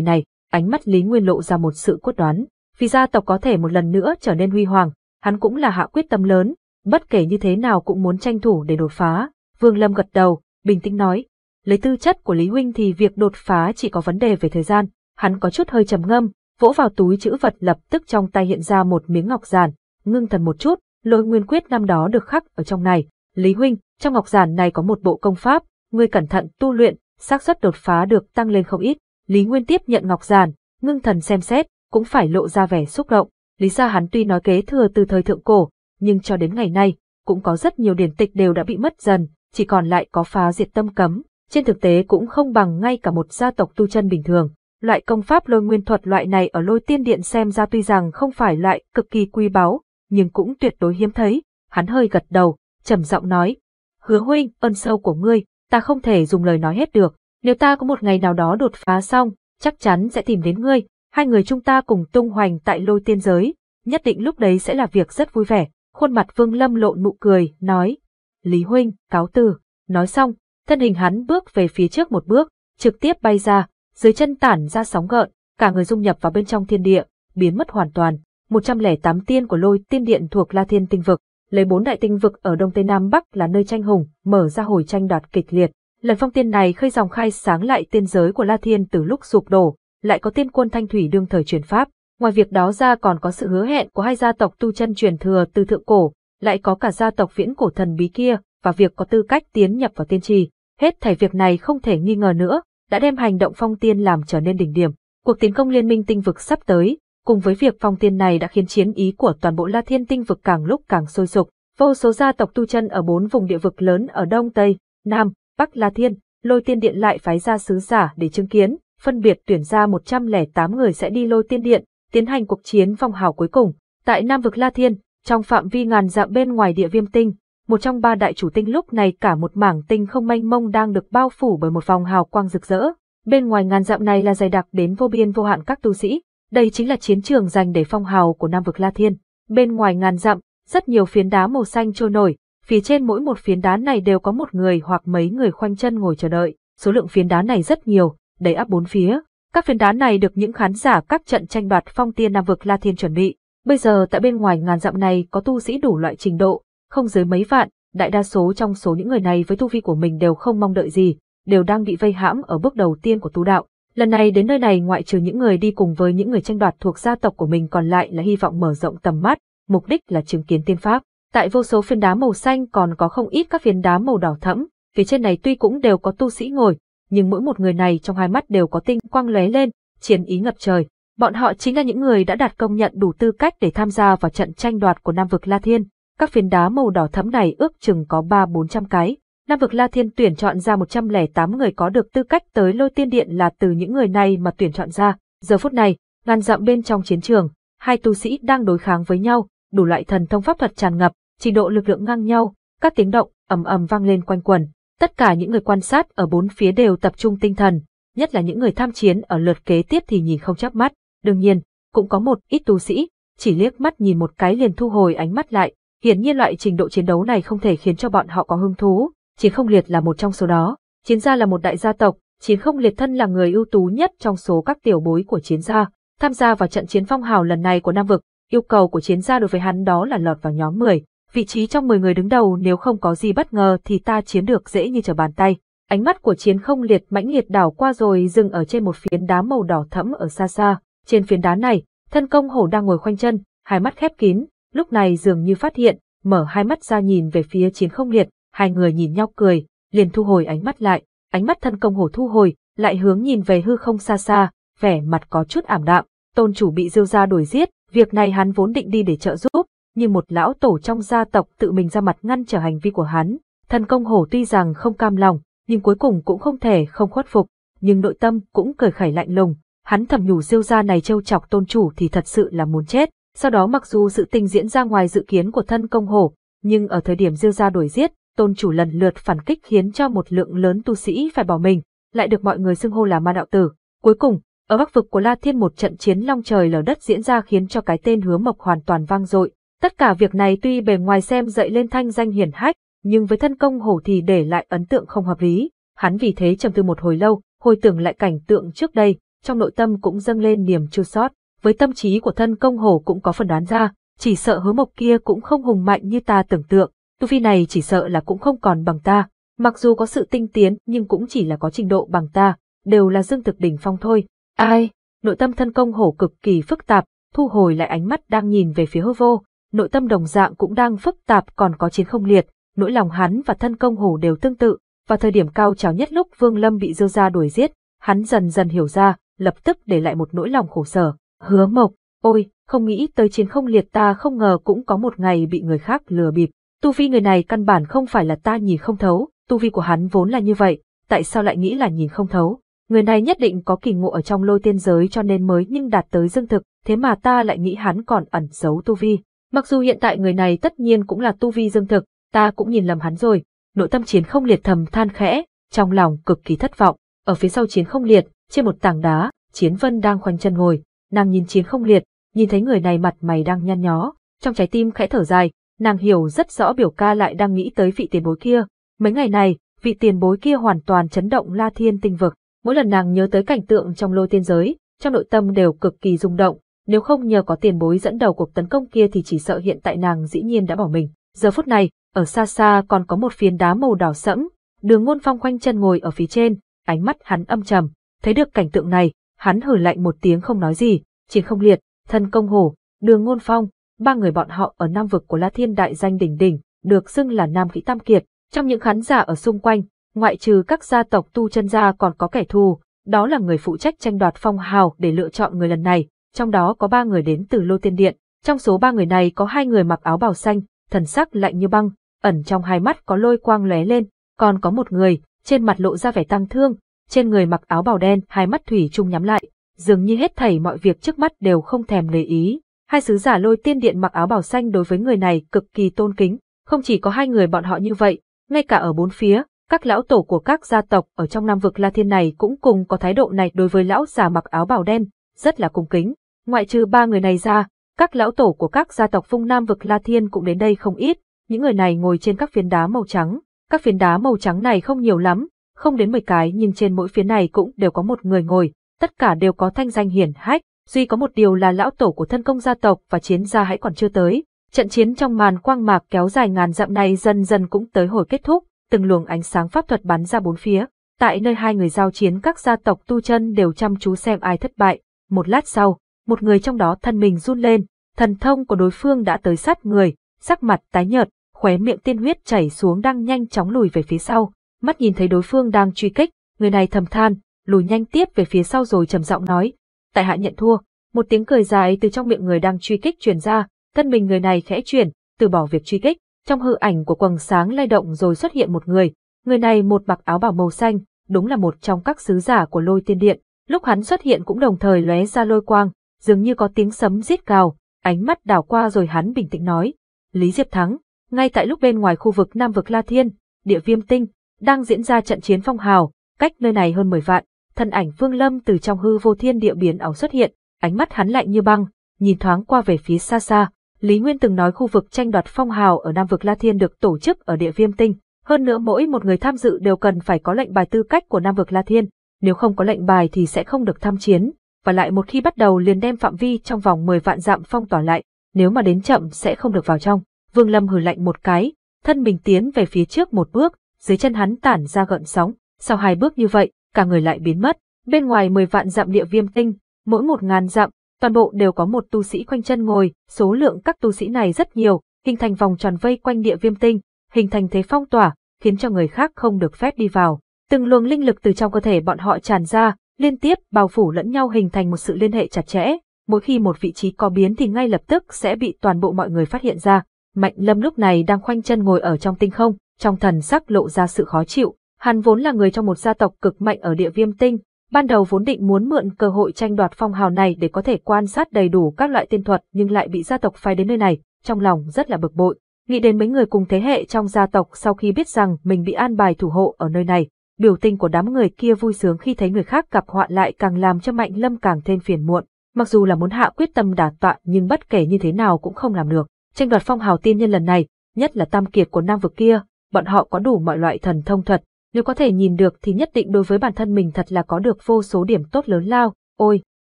này, ánh mắt Lý Nguyên lộ ra một sự quyết đoán. Vì gia tộc có thể một lần nữa trở nên huy hoàng, hắn cũng là hạ quyết tâm lớn, bất kể như thế nào cũng muốn tranh thủ để đột phá. Vương Lâm gật đầu, bình tĩnh nói, lấy tư chất của Lý Huynh thì việc đột phá chỉ có vấn đề về thời gian, Hắn có chút hơi trầm ngâm, vỗ vào túi chữ vật lập tức trong tay hiện ra một miếng ngọc giản, ngưng thần một chút, lôi nguyên quyết năm đó được khắc ở trong này. Lý huynh, trong ngọc giản này có một bộ công pháp, ngươi cẩn thận tu luyện, xác suất đột phá được tăng lên không ít. Lý Nguyên tiếp nhận ngọc giản, ngưng thần xem xét, cũng phải lộ ra vẻ xúc động. Lý gia hắn tuy nói kế thừa từ thời thượng cổ, nhưng cho đến ngày nay, cũng có rất nhiều điển tịch đều đã bị mất dần, chỉ còn lại có phá diệt tâm cấm, trên thực tế cũng không bằng ngay cả một gia tộc tu chân bình thường. Loại công pháp lôi nguyên thuật loại này ở lôi tiên điện xem ra tuy rằng không phải loại cực kỳ quý báu, nhưng cũng tuyệt đối hiếm thấy. Hắn hơi gật đầu, trầm giọng nói. Hứa huynh, ơn sâu của ngươi, ta không thể dùng lời nói hết được. Nếu ta có một ngày nào đó đột phá xong, chắc chắn sẽ tìm đến ngươi. Hai người chúng ta cùng tung hoành tại lôi tiên giới. Nhất định lúc đấy sẽ là việc rất vui vẻ. Khuôn mặt vương lâm lộn nụ cười, nói. Lý huynh, cáo từ. Nói xong, thân hình hắn bước về phía trước một bước, trực tiếp bay ra, dưới chân tản ra sóng gợn, cả người dung nhập vào bên trong thiên địa, biến mất hoàn toàn. 108 tiên của lôi tiên điện thuộc La Thiên Tinh Vực, lấy bốn đại tinh vực ở Đông Tây Nam Bắc là nơi tranh hùng, mở ra hồi tranh đoạt kịch liệt. Lần phong tiên này khơi dòng khai sáng lại tiên giới của La Thiên từ lúc sụp đổ, lại có tiên quân thanh thủy đương thời truyền pháp. Ngoài việc đó ra còn có sự hứa hẹn của hai gia tộc tu chân truyền thừa từ thượng cổ, lại có cả gia tộc viễn cổ thần bí kia và việc có tư cách tiến nhập vào tiên trì. Hết thảy việc này không thể nghi ngờ nữa, đã đem hành động phong tiên làm trở nên đỉnh điểm. Cuộc tiến công liên minh tinh vực sắp tới, cùng với việc phong tiên này đã khiến chiến ý của toàn bộ La Thiên tinh vực càng lúc càng sôi sục. Vô số gia tộc tu chân ở bốn vùng địa vực lớn ở Đông Tây, Nam, Bắc La Thiên, Lôi Tiên Điện lại phái ra sứ giả để chứng kiến, phân biệt tuyển ra 108 người sẽ đi Lôi Tiên Điện, tiến hành cuộc chiến phong hào cuối cùng. Tại Nam vực La Thiên, trong phạm vi ngàn dặm bên ngoài địa viêm tinh, một trong ba đại chủ tinh lúc này cả một mảng tinh không mênh mông đang được bao phủ bởi một vòng hào quang rực rỡ. Bên ngoài ngàn dặm này là dày đặc đến vô biên vô hạn các tu sĩ, đây chính là chiến trường dành để phong hào của Nam vực La Thiên. Bên ngoài ngàn dặm, rất nhiều phiến đá màu xanh trôi nổi, phía trên mỗi một phiến đá này đều có một người hoặc mấy người khoanh chân ngồi chờ đợi. Số lượng phiến đá này rất nhiều, đầy áp bốn phía. Các phiến đá này được những khán giả các trận tranh đoạt phong tiên Nam vực La Thiên chuẩn bị. Bây giờ tại bên ngoài ngàn dặm này có tu sĩ đủ loại trình độ, không dưới mấy vạn, đại đa số trong số những người này với tu vi của mình đều không mong đợi gì, đều đang bị vây hãm ở bước đầu tiên của tu đạo. Lần này đến nơi này ngoại trừ những người đi cùng với những người tranh đoạt thuộc gia tộc của mình còn lại là hy vọng mở rộng tầm mắt, mục đích là chứng kiến tiên pháp. Tại vô số phiến đá màu xanh còn có không ít các phiến đá màu đỏ thẫm, phía trên này tuy cũng đều có tu sĩ ngồi, nhưng mỗi một người này trong hai mắt đều có tinh quang lóe lên, chiến ý ngập trời. Bọn họ chính là những người đã đạt công nhận đủ tư cách để tham gia vào trận tranh đoạt của Nam vực La Thiên. Các phiến đá màu đỏ thẫm này ước chừng có 3-400 cái. Nam vực La Thiên tuyển chọn ra 108 người có được tư cách tới lôi tiên điện là từ những người này mà tuyển chọn ra. Giờ phút này, ngàn dặm bên trong chiến trường, hai tu sĩ đang đối kháng với nhau, đủ loại thần thông pháp thuật tràn ngập, trình độ lực lượng ngang nhau, các tiếng động ầm ầm vang lên quanh quần. Tất cả những người quan sát ở bốn phía đều tập trung tinh thần, nhất là những người tham chiến ở lượt kế tiếp thì nhìn không chớp mắt. Đương nhiên, cũng có một ít tu sĩ, chỉ liếc mắt nhìn một cái liền thu hồi ánh mắt lại, Hiển nhiên loại trình độ chiến đấu này không thể khiến cho bọn họ có hứng thú, Chiến Không Liệt là một trong số đó. Chiến gia là một đại gia tộc, Chiến Không Liệt thân là người ưu tú nhất trong số các tiểu bối của Chiến gia. Tham gia vào trận chiến phong hào lần này của Nam vực, yêu cầu của Chiến gia đối với hắn đó là lọt vào nhóm 10, vị trí trong 10 người đứng đầu nếu không có gì bất ngờ thì ta chiến được dễ như trở bàn tay. Ánh mắt của Chiến Không Liệt mãnh liệt đảo qua rồi dừng ở trên một phiến đá màu đỏ thẫm ở xa xa. Trên phiến đá này, thân công hổ đang ngồi khoanh chân, hai mắt khép kín, lúc này dường như phát hiện, mở hai mắt ra nhìn về phía chiến không liệt, hai người nhìn nhau cười, liền thu hồi ánh mắt lại, ánh mắt thân công hổ thu hồi, lại hướng nhìn về hư không xa xa, vẻ mặt có chút ảm đạm, tôn chủ bị diêu ra đuổi giết, việc này hắn vốn định đi để trợ giúp, nhưng một lão tổ trong gia tộc tự mình ra mặt ngăn trở hành vi của hắn, thân công hổ tuy rằng không cam lòng, nhưng cuối cùng cũng không thể không khuất phục, nhưng nội tâm cũng cười khẩy lạnh lùng, hắn thầm nhủ diêu gia này trêu chọc tôn chủ thì thật sự là muốn chết. Sau đó mặc dù sự tình diễn ra ngoài dự kiến của thân công hổ, nhưng ở thời điểm diêu ra đổi giết, tôn chủ lần lượt phản kích khiến cho một lượng lớn tu sĩ phải bỏ mình, lại được mọi người xưng hô là ma đạo tử. Cuối cùng, ở bắc vực của La Thiên một trận chiến long trời lở đất diễn ra khiến cho cái tên hứa mộc hoàn toàn vang dội. Tất cả việc này tuy bề ngoài xem dậy lên thanh danh hiển hách, nhưng với thân công hổ thì để lại ấn tượng không hợp lý. Hắn vì thế trầm tư một hồi lâu, hồi tưởng lại cảnh tượng trước đây, trong nội tâm cũng dâng lên niềm chua sót với tâm trí của thân công hổ cũng có phần đoán ra, chỉ sợ hứa mộc kia cũng không hùng mạnh như ta tưởng tượng, tu vi này chỉ sợ là cũng không còn bằng ta, mặc dù có sự tinh tiến nhưng cũng chỉ là có trình độ bằng ta, đều là dương thực đỉnh phong thôi. Ai? Nội tâm thân công hổ cực kỳ phức tạp, thu hồi lại ánh mắt đang nhìn về phía hư vô, nội tâm đồng dạng cũng đang phức tạp còn có chiến không liệt, nỗi lòng hắn và thân công hổ đều tương tự, vào thời điểm cao trào nhất lúc Vương Lâm bị dơ ra đuổi giết, hắn dần dần hiểu ra, lập tức để lại một nỗi lòng khổ sở. Hứa mộc, ôi, không nghĩ tới chiến không liệt ta không ngờ cũng có một ngày bị người khác lừa bịp. Tu vi người này căn bản không phải là ta nhìn không thấu, tu vi của hắn vốn là như vậy, tại sao lại nghĩ là nhìn không thấu? Người này nhất định có kỳ ngộ ở trong lôi tiên giới cho nên mới nhưng đạt tới dương thực, thế mà ta lại nghĩ hắn còn ẩn giấu tu vi. Mặc dù hiện tại người này tất nhiên cũng là tu vi dương thực, ta cũng nhìn lầm hắn rồi. Nội tâm chiến không liệt thầm than khẽ, trong lòng cực kỳ thất vọng. Ở phía sau chiến không liệt, trên một tảng đá, chiến vân đang khoanh chân ngồi nàng nhìn chiến không liệt, nhìn thấy người này mặt mày đang nhăn nhó, trong trái tim khẽ thở dài, nàng hiểu rất rõ biểu ca lại đang nghĩ tới vị tiền bối kia. Mấy ngày này, vị tiền bối kia hoàn toàn chấn động la thiên tinh vực. Mỗi lần nàng nhớ tới cảnh tượng trong lôi tiên giới, trong nội tâm đều cực kỳ rung động, nếu không nhờ có tiền bối dẫn đầu cuộc tấn công kia thì chỉ sợ hiện tại nàng dĩ nhiên đã bỏ mình. Giờ phút này, ở xa xa còn có một phiến đá màu đỏ sẫm, đường ngôn phong khoanh chân ngồi ở phía trên, ánh mắt hắn âm trầm, thấy được cảnh tượng này, hắn hử lạnh một tiếng không nói gì, chiến không liệt, thân công hổ, đường ngôn phong, ba người bọn họ ở nam vực của La Thiên đại danh đỉnh đỉnh, được xưng là nam khí tam kiệt, trong những khán giả ở xung quanh, ngoại trừ các gia tộc tu chân gia còn có kẻ thù, đó là người phụ trách tranh đoạt phong hào để lựa chọn người lần này, trong đó có ba người đến từ Lô Tiên Điện, trong số ba người này có hai người mặc áo bào xanh, thần sắc lạnh như băng, ẩn trong hai mắt có lôi quang lóe lên, còn có một người, trên mặt lộ ra vẻ tăng thương, trên người mặc áo bào đen, hai mắt thủy chung nhắm lại, dường như hết thảy mọi việc trước mắt đều không thèm để ý. Hai sứ giả lôi tiên điện mặc áo bào xanh đối với người này cực kỳ tôn kính, không chỉ có hai người bọn họ như vậy, ngay cả ở bốn phía, các lão tổ của các gia tộc ở trong Nam vực La Thiên này cũng cùng có thái độ này đối với lão giả mặc áo bào đen, rất là cung kính. Ngoại trừ ba người này ra, các lão tổ của các gia tộc vùng Nam vực La Thiên cũng đến đây không ít, những người này ngồi trên các phiến đá màu trắng. Các phiến đá màu trắng này không nhiều lắm, không đến 10 cái nhưng trên mỗi phía này cũng đều có một người ngồi, tất cả đều có thanh danh hiển hách, duy có một điều là lão tổ của thân công gia tộc và chiến gia hãy còn chưa tới. Trận chiến trong màn quang mạc kéo dài ngàn dặm này dần dần cũng tới hồi kết thúc, từng luồng ánh sáng pháp thuật bắn ra bốn phía. Tại nơi hai người giao chiến các gia tộc tu chân đều chăm chú xem ai thất bại. Một lát sau, một người trong đó thân mình run lên, thần thông của đối phương đã tới sát người, sắc mặt tái nhợt, khóe miệng tiên huyết chảy xuống đang nhanh chóng lùi về phía sau mắt nhìn thấy đối phương đang truy kích, người này thầm than, lùi nhanh tiếp về phía sau rồi trầm giọng nói, tại hạ nhận thua. Một tiếng cười dài từ trong miệng người đang truy kích truyền ra, thân mình người này khẽ chuyển, từ bỏ việc truy kích, trong hư ảnh của quầng sáng lay động rồi xuất hiện một người, người này một mặc áo bảo màu xanh, đúng là một trong các sứ giả của Lôi Tiên Điện, lúc hắn xuất hiện cũng đồng thời lóe ra lôi quang, dường như có tiếng sấm rít gào, ánh mắt đảo qua rồi hắn bình tĩnh nói, Lý Diệp thắng, ngay tại lúc bên ngoài khu vực Nam vực La Thiên, địa viêm tinh, đang diễn ra trận chiến phong hào, cách nơi này hơn 10 vạn, thân ảnh Vương Lâm từ trong hư vô thiên địa biến ảo xuất hiện, ánh mắt hắn lạnh như băng, nhìn thoáng qua về phía xa xa, Lý Nguyên từng nói khu vực tranh đoạt phong hào ở Nam vực La Thiên được tổ chức ở địa Viêm Tinh, hơn nữa mỗi một người tham dự đều cần phải có lệnh bài tư cách của Nam vực La Thiên, nếu không có lệnh bài thì sẽ không được tham chiến, và lại một khi bắt đầu liền đem phạm vi trong vòng 10 vạn dặm phong tỏa lại, nếu mà đến chậm sẽ không được vào trong. Vương Lâm hừ lạnh một cái, thân mình tiến về phía trước một bước, dưới chân hắn tản ra gợn sóng, sau hai bước như vậy, cả người lại biến mất. Bên ngoài mười vạn dặm địa viêm tinh, mỗi một ngàn dặm, toàn bộ đều có một tu sĩ quanh chân ngồi, số lượng các tu sĩ này rất nhiều, hình thành vòng tròn vây quanh địa viêm tinh, hình thành thế phong tỏa, khiến cho người khác không được phép đi vào. Từng luồng linh lực từ trong cơ thể bọn họ tràn ra, liên tiếp bao phủ lẫn nhau hình thành một sự liên hệ chặt chẽ, mỗi khi một vị trí có biến thì ngay lập tức sẽ bị toàn bộ mọi người phát hiện ra. Mạnh Lâm lúc này đang khoanh chân ngồi ở trong tinh không, trong thần sắc lộ ra sự khó chịu. Hắn vốn là người trong một gia tộc cực mạnh ở địa viêm tinh, ban đầu vốn định muốn mượn cơ hội tranh đoạt phong hào này để có thể quan sát đầy đủ các loại tiên thuật nhưng lại bị gia tộc phái đến nơi này, trong lòng rất là bực bội. Nghĩ đến mấy người cùng thế hệ trong gia tộc sau khi biết rằng mình bị an bài thủ hộ ở nơi này, biểu tình của đám người kia vui sướng khi thấy người khác gặp họa lại càng làm cho Mạnh Lâm càng thêm phiền muộn. Mặc dù là muốn hạ quyết tâm đả tọa nhưng bất kể như thế nào cũng không làm được. Tranh đoạt phong hào tiên nhân lần này, nhất là tam kiệt của nam vực kia, bọn họ có đủ mọi loại thần thông thuật, nếu có thể nhìn được thì nhất định đối với bản thân mình thật là có được vô số điểm tốt lớn lao. Ôi,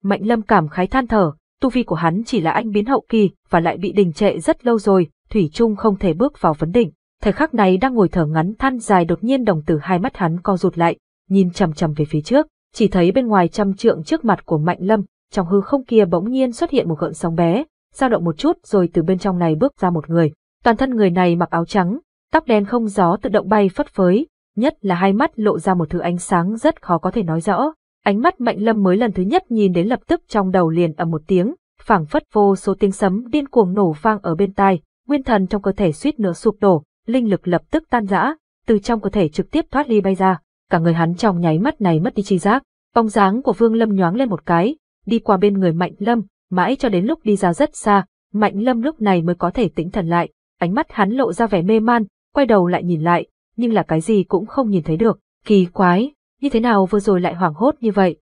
Mạnh Lâm cảm khái than thở, tu vi của hắn chỉ là anh biến hậu kỳ và lại bị đình trệ rất lâu rồi, Thủy Trung không thể bước vào vấn định Thời khắc này đang ngồi thở ngắn than dài đột nhiên đồng tử hai mắt hắn co rụt lại, nhìn chằm chằm về phía trước, chỉ thấy bên ngoài trăm trượng trước mặt của Mạnh Lâm, trong hư không kia bỗng nhiên xuất hiện một gợn sóng bé, dao động một chút rồi từ bên trong này bước ra một người. Toàn thân người này mặc áo trắng, Tóc đen không gió tự động bay phất phới, nhất là hai mắt lộ ra một thứ ánh sáng rất khó có thể nói rõ. Ánh mắt Mạnh Lâm mới lần thứ nhất nhìn đến lập tức trong đầu liền ầm một tiếng, phảng phất vô số tiếng sấm điên cuồng nổ vang ở bên tai, nguyên thần trong cơ thể suýt nữa sụp đổ, linh lực lập tức tan rã, từ trong cơ thể trực tiếp thoát ly bay ra, cả người hắn trong nháy mắt này mất đi chi giác. Bóng dáng của Vương Lâm nhoáng lên một cái, đi qua bên người Mạnh Lâm, mãi cho đến lúc đi ra rất xa, Mạnh Lâm lúc này mới có thể tĩnh thần lại, ánh mắt hắn lộ ra vẻ mê man, quay đầu lại nhìn lại, nhưng là cái gì cũng không nhìn thấy được, kỳ quái, như thế nào vừa rồi lại hoảng hốt như vậy.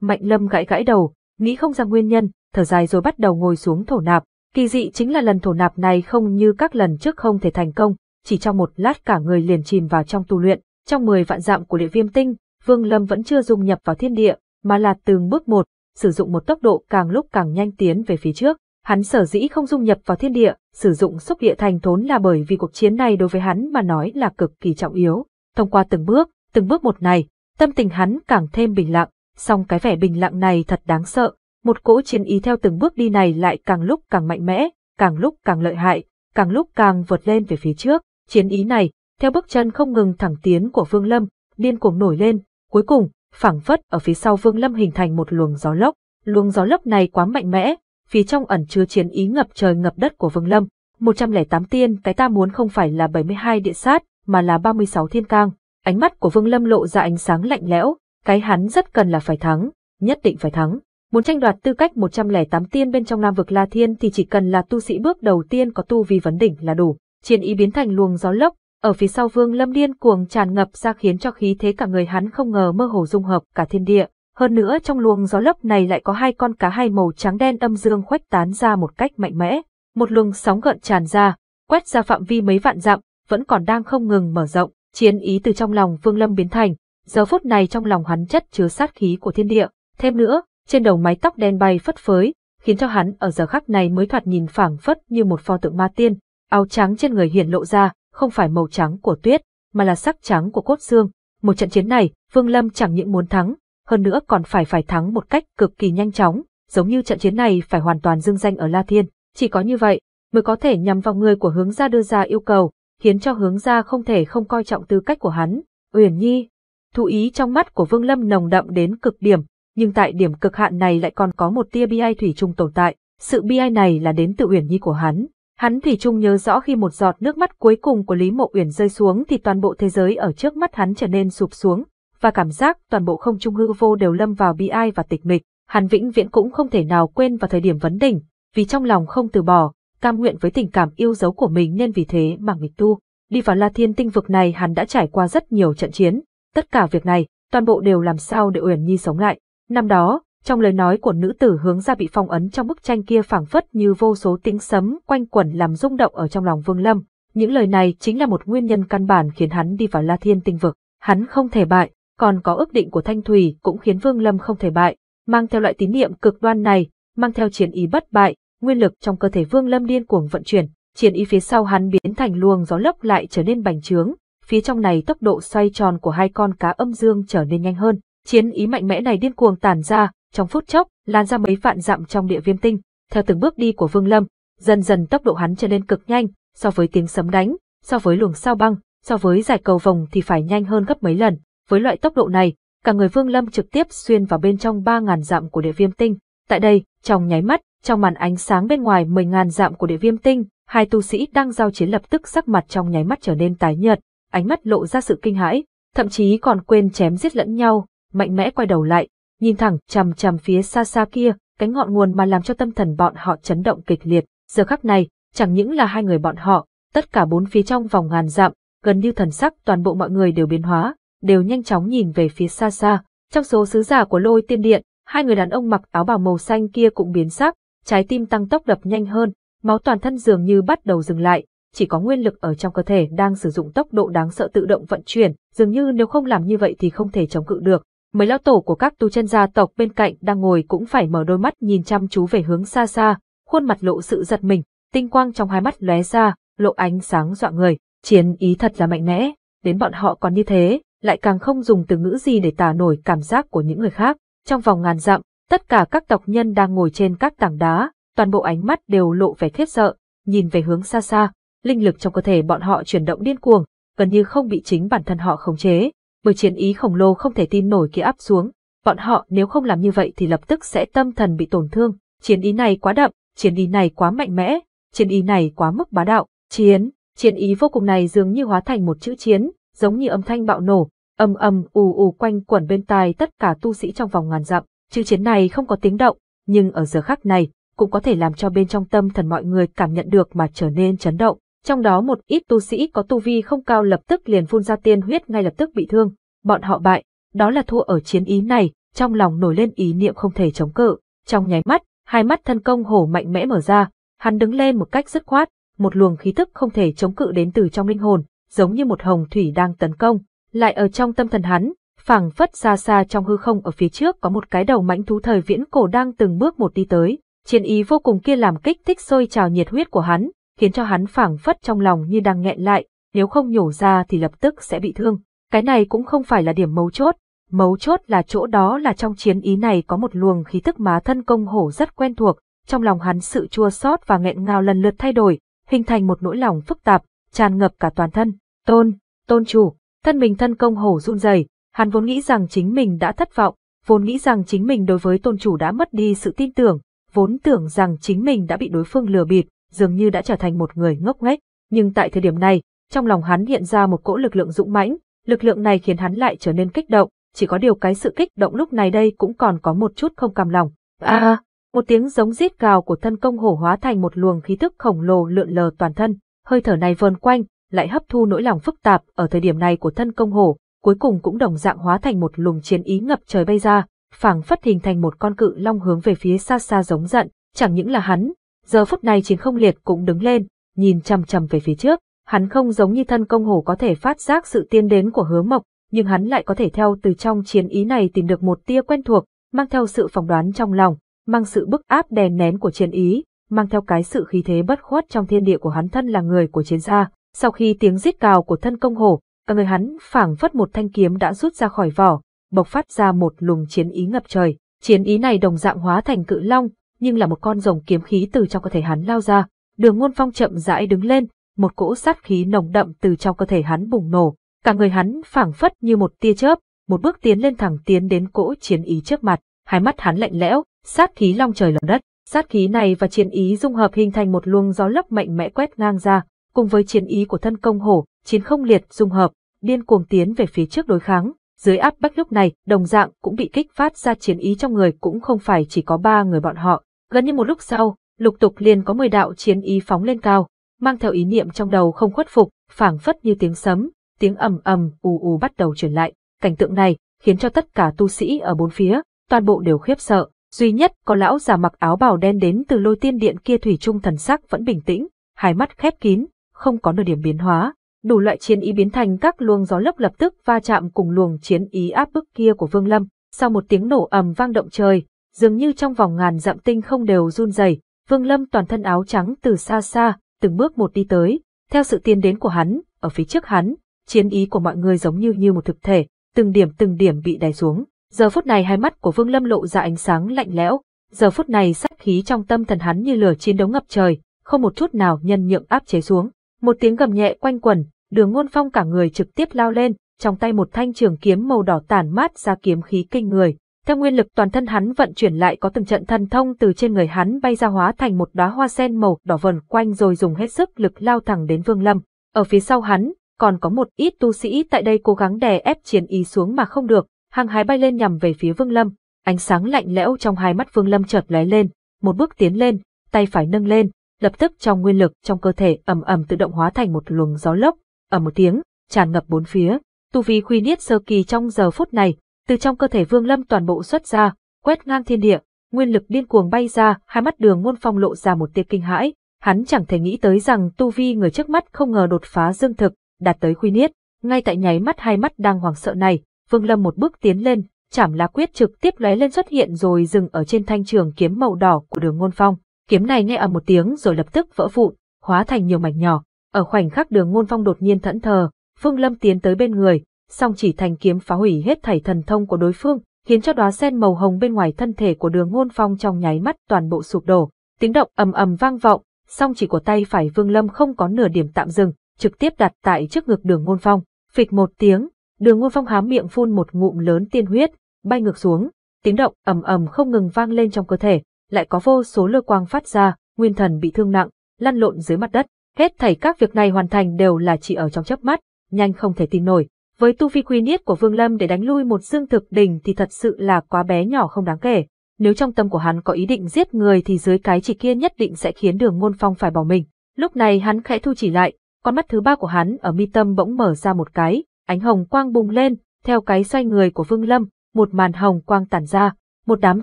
Mạnh lâm gãi gãi đầu, nghĩ không ra nguyên nhân, thở dài rồi bắt đầu ngồi xuống thổ nạp, kỳ dị chính là lần thổ nạp này không như các lần trước không thể thành công, chỉ trong một lát cả người liền chìm vào trong tu luyện, trong 10 vạn dặm của địa viêm tinh, Vương Lâm vẫn chưa dung nhập vào thiên địa, mà là từng bước một, sử dụng một tốc độ càng lúc càng nhanh tiến về phía trước. Hắn sở dĩ không dung nhập vào thiên địa, sử dụng xúc địa thành thốn là bởi vì cuộc chiến này đối với hắn mà nói là cực kỳ trọng yếu. Thông qua từng bước, từng bước một này, tâm tình hắn càng thêm bình lặng, song cái vẻ bình lặng này thật đáng sợ, một cỗ chiến ý theo từng bước đi này lại càng lúc càng mạnh mẽ, càng lúc càng lợi hại, càng lúc càng vượt lên về phía trước. Chiến ý này, theo bước chân không ngừng thẳng tiến của Vương Lâm, điên cuồng nổi lên, cuối cùng, phảng phất ở phía sau Vương Lâm hình thành một luồng gió lốc. Luồng gió lốc này quá mạnh mẽ, phía trong ẩn chứa chiến ý ngập trời ngập đất của Vương Lâm. 108 tiên cái ta muốn không phải là 72 địa sát, mà là 36 thiên cang. Ánh mắt của Vương Lâm lộ ra ánh sáng lạnh lẽo, cái hắn rất cần là phải thắng, nhất định phải thắng. Muốn tranh đoạt tư cách 108 tiên bên trong Nam vực La Thiên thì chỉ cần là tu sĩ bước đầu tiên có tu vi vấn đỉnh là đủ. Chiến ý biến thành luồng gió lốc, ở phía sau Vương Lâm điên cuồng tràn ngập ra khiến cho khí thế cả người hắn không ngờ mơ hồ dung hợp cả thiên địa. Hơn nữa trong luồng gió lốc này lại có hai con cá hai màu trắng đen âm dương khuếch tán ra một cách mạnh mẽ. Một luồng sóng gợn tràn ra, quét ra phạm vi mấy vạn dặm, vẫn còn đang không ngừng mở rộng, chiến ý từ trong lòng Vương Lâm biến thành. Giờ phút này trong lòng hắn chất chứa sát khí của thiên địa, thêm nữa, trên đầu mái tóc đen bay phất phới, khiến cho hắn ở giờ khắc này mới thoạt nhìn phảng phất như một pho tượng ma tiên, áo trắng trên người hiển lộ ra, không phải màu trắng của tuyết, mà là sắc trắng của cốt xương. Một trận chiến này, Vương Lâm chẳng những muốn thắng, hơn nữa còn phải phải thắng một cách cực kỳ nhanh chóng, giống như trận chiến này phải hoàn toàn dương danh ở La Thiên, chỉ có như vậy mới có thể nhằm vào người của hướng gia đưa ra yêu cầu, khiến cho hướng gia không thể không coi trọng tư cách của hắn. Uyển Nhi, thú ý trong mắt của Vương Lâm nồng đậm đến cực điểm, nhưng tại điểm cực hạn này lại còn có một tia bi ai thủy chung tồn tại, sự bi ai này là đến từ Uyển Nhi của hắn. Hắn thì chung nhớ rõ khi một giọt nước mắt cuối cùng của Lý Mộ Uyển rơi xuống thì toàn bộ thế giới ở trước mắt hắn trở nên sụp xuống, và cảm giác toàn bộ không trung hư vô đều lâm vào bi ai và tịch mịch, hắn vĩnh viễn cũng không thể nào quên vào thời điểm vấn đỉnh, vì trong lòng không từ bỏ, cam nguyện với tình cảm yêu dấu của mình nên vì thế mà nghịch tu. Đi vào La Thiên Tinh vực này hắn đã trải qua rất nhiều trận chiến, tất cả việc này, toàn bộ đều làm sao để Uyển Nhi sống lại. Năm đó, trong lời nói của nữ tử hướng ra bị phong ấn trong bức tranh kia phảng phất như vô số tiếng sấm quanh quẩn làm rung động ở trong lòng Vương Lâm. Những lời này chính là một nguyên nhân căn bản khiến hắn đi vào La Thiên Tinh vực. Hắn không thể bại, còn có ước định của Thanh Thủy cũng khiến Vương Lâm không thể bại. Mang theo loại tín niệm cực đoan này, mang theo chiến ý bất bại, nguyên lực trong cơ thể Vương Lâm điên cuồng vận chuyển, chiến ý phía sau hắn biến thành luồng gió lấp lại trở nên bành trướng, phía trong này tốc độ xoay tròn của hai con cá âm dương trở nên nhanh hơn, chiến ý mạnh mẽ này điên cuồng tản ra, trong phút chốc, lan ra mấy vạn dặm trong địa viêm tinh. Theo từng bước đi của Vương Lâm, dần dần tốc độ hắn trở nên cực nhanh, so với tiếng sấm đánh, so với luồng sao băng, so với giải cầu vòng thì phải nhanh hơn gấp mấy lần. Với loại tốc độ này, cả người Vương Lâm trực tiếp xuyên vào bên trong ba ngàn dặm của địa viêm tinh. Tại đây, trong nháy mắt, trong màn ánh sáng bên ngoài mười ngàn dặm của địa viêm tinh, hai tu sĩ đang giao chiến lập tức sắc mặt trong nháy mắt trở nên tái nhợt, ánh mắt lộ ra sự kinh hãi, thậm chí còn quên chém giết lẫn nhau, mạnh mẽ quay đầu lại, nhìn thẳng chằm chằm phía xa xa kia, cái ngọn nguồn mà làm cho tâm thần bọn họ chấn động kịch liệt. Giờ khắc này, chẳng những là hai người bọn họ, tất cả bốn phía trong vòng ngàn dặm, gần như thần sắc toàn bộ mọi người đều biến hóa, đều nhanh chóng nhìn về phía xa xa. Trong số sứ giả của lôi tiên điện, hai người đàn ông mặc áo bào màu xanh kia cũng biến sắc, trái tim tăng tốc đập nhanh hơn, máu toàn thân dường như bắt đầu dừng lại, chỉ có nguyên lực ở trong cơ thể đang sử dụng tốc độ đáng sợ tự động vận chuyển, dường như nếu không làm như vậy thì không thể chống cự được. Mấy lão tổ của các tu chân gia tộc bên cạnh đang ngồi cũng phải mở đôi mắt nhìn chăm chú về hướng xa xa, khuôn mặt lộ sự giật mình, tinh quang trong hai mắt lóe ra, lộ ánh sáng dọa người, chiến ý thật là mạnh mẽ, đến bọn họ còn như thế, lại càng không dùng từ ngữ gì để tả nổi cảm giác của những người khác. Trong vòng ngàn dặm, tất cả các tộc nhân đang ngồi trên các tảng đá, toàn bộ ánh mắt đều lộ vẻ khiếp sợ, nhìn về hướng xa xa, linh lực trong cơ thể bọn họ chuyển động điên cuồng, gần như không bị chính bản thân họ khống chế, bởi chiến ý khổng lồ không thể tin nổi kia áp xuống, bọn họ nếu không làm như vậy thì lập tức sẽ tâm thần bị tổn thương, chiến ý này quá đậm, chiến ý này quá mạnh mẽ, chiến ý này quá mức bá đạo, chiến, chiến ý vô cùng này dường như hóa thành một chữ chiến, giống như âm thanh bạo nổ, âm âm ù ù quanh quẩn bên tai tất cả tu sĩ trong vòng ngàn dặm. Chữ chiến này không có tiếng động, nhưng ở giờ khắc này, cũng có thể làm cho bên trong tâm thần mọi người cảm nhận được mà trở nên chấn động. Trong đó một ít tu sĩ có tu vi không cao lập tức liền phun ra tiên huyết ngay lập tức bị thương. Bọn họ bại, đó là thua ở chiến ý này, trong lòng nổi lên ý niệm không thể chống cự. Trong nháy mắt, hai mắt thân công hổ mạnh mẽ mở ra, hắn đứng lên một cách dứt khoát, một luồng khí thức không thể chống cự đến từ trong linh hồn, giống như một hồng thủy đang tấn công. Lại ở trong tâm thần hắn, phảng phất xa xa trong hư không ở phía trước có một cái đầu mãnh thú thời viễn cổ đang từng bước một đi tới. Chiến ý vô cùng kia làm kích thích sôi trào nhiệt huyết của hắn, khiến cho hắn phảng phất trong lòng như đang nghẹn lại, nếu không nhổ ra thì lập tức sẽ bị thương. Cái này cũng không phải là điểm mấu chốt, mấu chốt là chỗ đó là trong chiến ý này có một luồng khí tức má thân công hổ rất quen thuộc, trong lòng hắn sự chua xót và nghẹn ngào lần lượt thay đổi, hình thành một nỗi lòng phức tạp, tràn ngập cả toàn thân. Tôn, tôn chủ, thân mình thân công hổ run rẩy, hắn vốn nghĩ rằng chính mình đã thất vọng, vốn nghĩ rằng chính mình đối với tôn chủ đã mất đi sự tin tưởng, vốn tưởng rằng chính mình đã bị đối phương lừa bịp, dường như đã trở thành một người ngốc nghếch, nhưng tại thời điểm này, trong lòng hắn hiện ra một cỗ lực lượng dũng mãnh, lực lượng này khiến hắn lại trở nên kích động, chỉ có điều cái sự kích động lúc này đây cũng còn có một chút không cam lòng. A, à, một tiếng giống rít gào của thân công hổ hóa thành một luồng khí tức khổng lồ lượn lờ toàn thân, hơi thở này vờn quanh, lại hấp thu nỗi lòng phức tạp ở thời điểm này của thân công hổ, cuối cùng cũng đồng dạng hóa thành một luồng chiến ý ngập trời bay ra, phảng phất hình thành một con cự long hướng về phía xa xa giống giận, chẳng những là hắn, giờ phút này chiến không liệt cũng đứng lên, nhìn chằm chằm về phía trước, hắn không giống như thân công hổ có thể phát giác sự tiên đến của hứa mộc, nhưng hắn lại có thể theo từ trong chiến ý này tìm được một tia quen thuộc, mang theo sự phỏng đoán trong lòng, mang sự bức áp đè nén của chiến ý, mang theo cái sự khí thế bất khuất trong thiên địa của hắn thân là người của chiến gia, sau khi tiếng rít cào của thân công hổ, cả người hắn phảng phất một thanh kiếm đã rút ra khỏi vỏ, bộc phát ra một luồng chiến ý ngập trời. Chiến ý này đồng dạng hóa thành cự long, nhưng là một con rồng kiếm khí từ trong cơ thể hắn lao ra. Đường Ngôn Phong chậm rãi đứng lên, một cỗ sát khí nồng đậm từ trong cơ thể hắn bùng nổ, cả người hắn phảng phất như một tia chớp, một bước tiến lên thẳng tiến đến cỗ chiến ý trước mặt, hai mắt hắn lạnh lẽo, sát khí long trời lở đất. Sát khí này và chiến ý dung hợp hình thành một luồng gió lốc mạnh mẽ quét ngang ra, cùng với chiến ý của thân công hổ, chiến không liệt dung hợp, điên cuồng tiến về phía trước đối kháng. Dưới áp bách lúc này, đồng dạng cũng bị kích phát ra chiến ý trong người cũng không phải chỉ có ba người bọn họ. Gần như một lúc sau, lục tục liền có 10 đạo chiến ý phóng lên cao, mang theo ý niệm trong đầu không khuất phục, phảng phất như tiếng sấm, tiếng ầm ầm ù ù bắt đầu truyền lại. Cảnh tượng này khiến cho tất cả tu sĩ ở bốn phía, toàn bộ đều khiếp sợ, duy nhất có lão già mặc áo bào đen đến từ lôi tiên điện kia thủy trung thần sắc vẫn bình tĩnh, hai mắt khép kín, không có nửa điểm biến hóa, đủ loại chiến ý biến thành các luồng gió lốc lập tức va chạm cùng luồng chiến ý áp bức kia của Vương Lâm, sau một tiếng nổ ầm vang động trời, dường như trong vòng ngàn dặm tinh không đều run rẩy, Vương Lâm toàn thân áo trắng từ xa xa, từng bước một đi tới, theo sự tiến đến của hắn, ở phía trước hắn, chiến ý của mọi người giống như như một thực thể, từng điểm từng điểm bị đè xuống. Giờ phút này hai mắt của Vương Lâm lộ ra ánh sáng lạnh lẽo, giờ phút này sát khí trong tâm thần hắn như lửa chiến đấu ngập trời, không một chút nào nhân nhượng áp chế xuống. Một tiếng gầm nhẹ quanh quẩn, đường ngôn phong cả người trực tiếp lao lên, trong tay một thanh trường kiếm màu đỏ tàn mát ra kiếm khí kinh người. Theo nguyên lực toàn thân hắn vận chuyển lại có từng trận thần thông từ trên người hắn bay ra hóa thành một đóa hoa sen màu đỏ vần quanh rồi dùng hết sức lực lao thẳng đến Vương Lâm. Ở phía sau hắn, còn có một ít tu sĩ tại đây cố gắng đè ép chiến ý xuống mà không được, hàng hái bay lên nhằm về phía Vương Lâm. Ánh sáng lạnh lẽo trong hai mắt Vương Lâm chợt lóe lên, một bước tiến lên, tay phải nâng lên, lập tức trong nguyên lực trong cơ thể ầm ầm tự động hóa thành một luồng gió lốc, ở một tiếng, tràn ngập bốn phía. Tu vi khuy niết sơ kỳ trong giờ phút này, từ trong cơ thể Vương Lâm toàn bộ xuất ra, quét ngang thiên địa, nguyên lực điên cuồng bay ra, hai mắt Đường Ngôn Phong lộ ra một tia kinh hãi, hắn chẳng thể nghĩ tới rằng tu vi người trước mắt không ngờ đột phá dương thực, đạt tới khuy niết, ngay tại nháy mắt hai mắt đang hoảng sợ này, Vương Lâm một bước tiến lên, chảm lá quyết trực tiếp lóe lên xuất hiện rồi dừng ở trên thanh trường kiếm màu đỏ của Đường Ngôn Phong kiếm này nghe ở một tiếng rồi lập tức vỡ vụn, hóa thành nhiều mảnh nhỏ. Ở khoảnh khắc Đường Ngôn Phong đột nhiên thẫn thờ, Phương Lâm tiến tới bên người, song chỉ thành kiếm phá hủy hết thảy thần thông của đối phương, khiến cho đóa sen màu hồng bên ngoài thân thể của Đường Ngôn Phong trong nháy mắt toàn bộ sụp đổ, tiếng động ầm ầm vang vọng, song chỉ của tay phải Vương Lâm không có nửa điểm tạm dừng, trực tiếp đặt tại trước ngực Đường Ngôn Phong, phịch một tiếng, Đường Ngôn Phong há miệng phun một ngụm lớn tiên huyết, bay ngược xuống, tiếng động ầm ầm không ngừng vang lên trong cơ thể, lại có vô số lôi quang phát ra, nguyên thần bị thương nặng, lăn lộn dưới mặt đất. Hết thảy các việc này hoàn thành đều là chỉ ở trong chớp mắt, nhanh không thể tin nổi. Với tu vi quy niết của Vương Lâm để đánh lui một dương thực đỉnh thì thật sự là quá bé nhỏ không đáng kể. Nếu trong tâm của hắn có ý định giết người thì dưới cái chỉ kia nhất định sẽ khiến đường ngôn phong phải bỏ mình. Lúc này hắn khẽ thu chỉ lại, con mắt thứ ba của hắn ở mi tâm bỗng mở ra một cái, ánh hồng quang bùng lên, theo cái xoay người của Vương Lâm, một màn hồng quang tản ra, một đám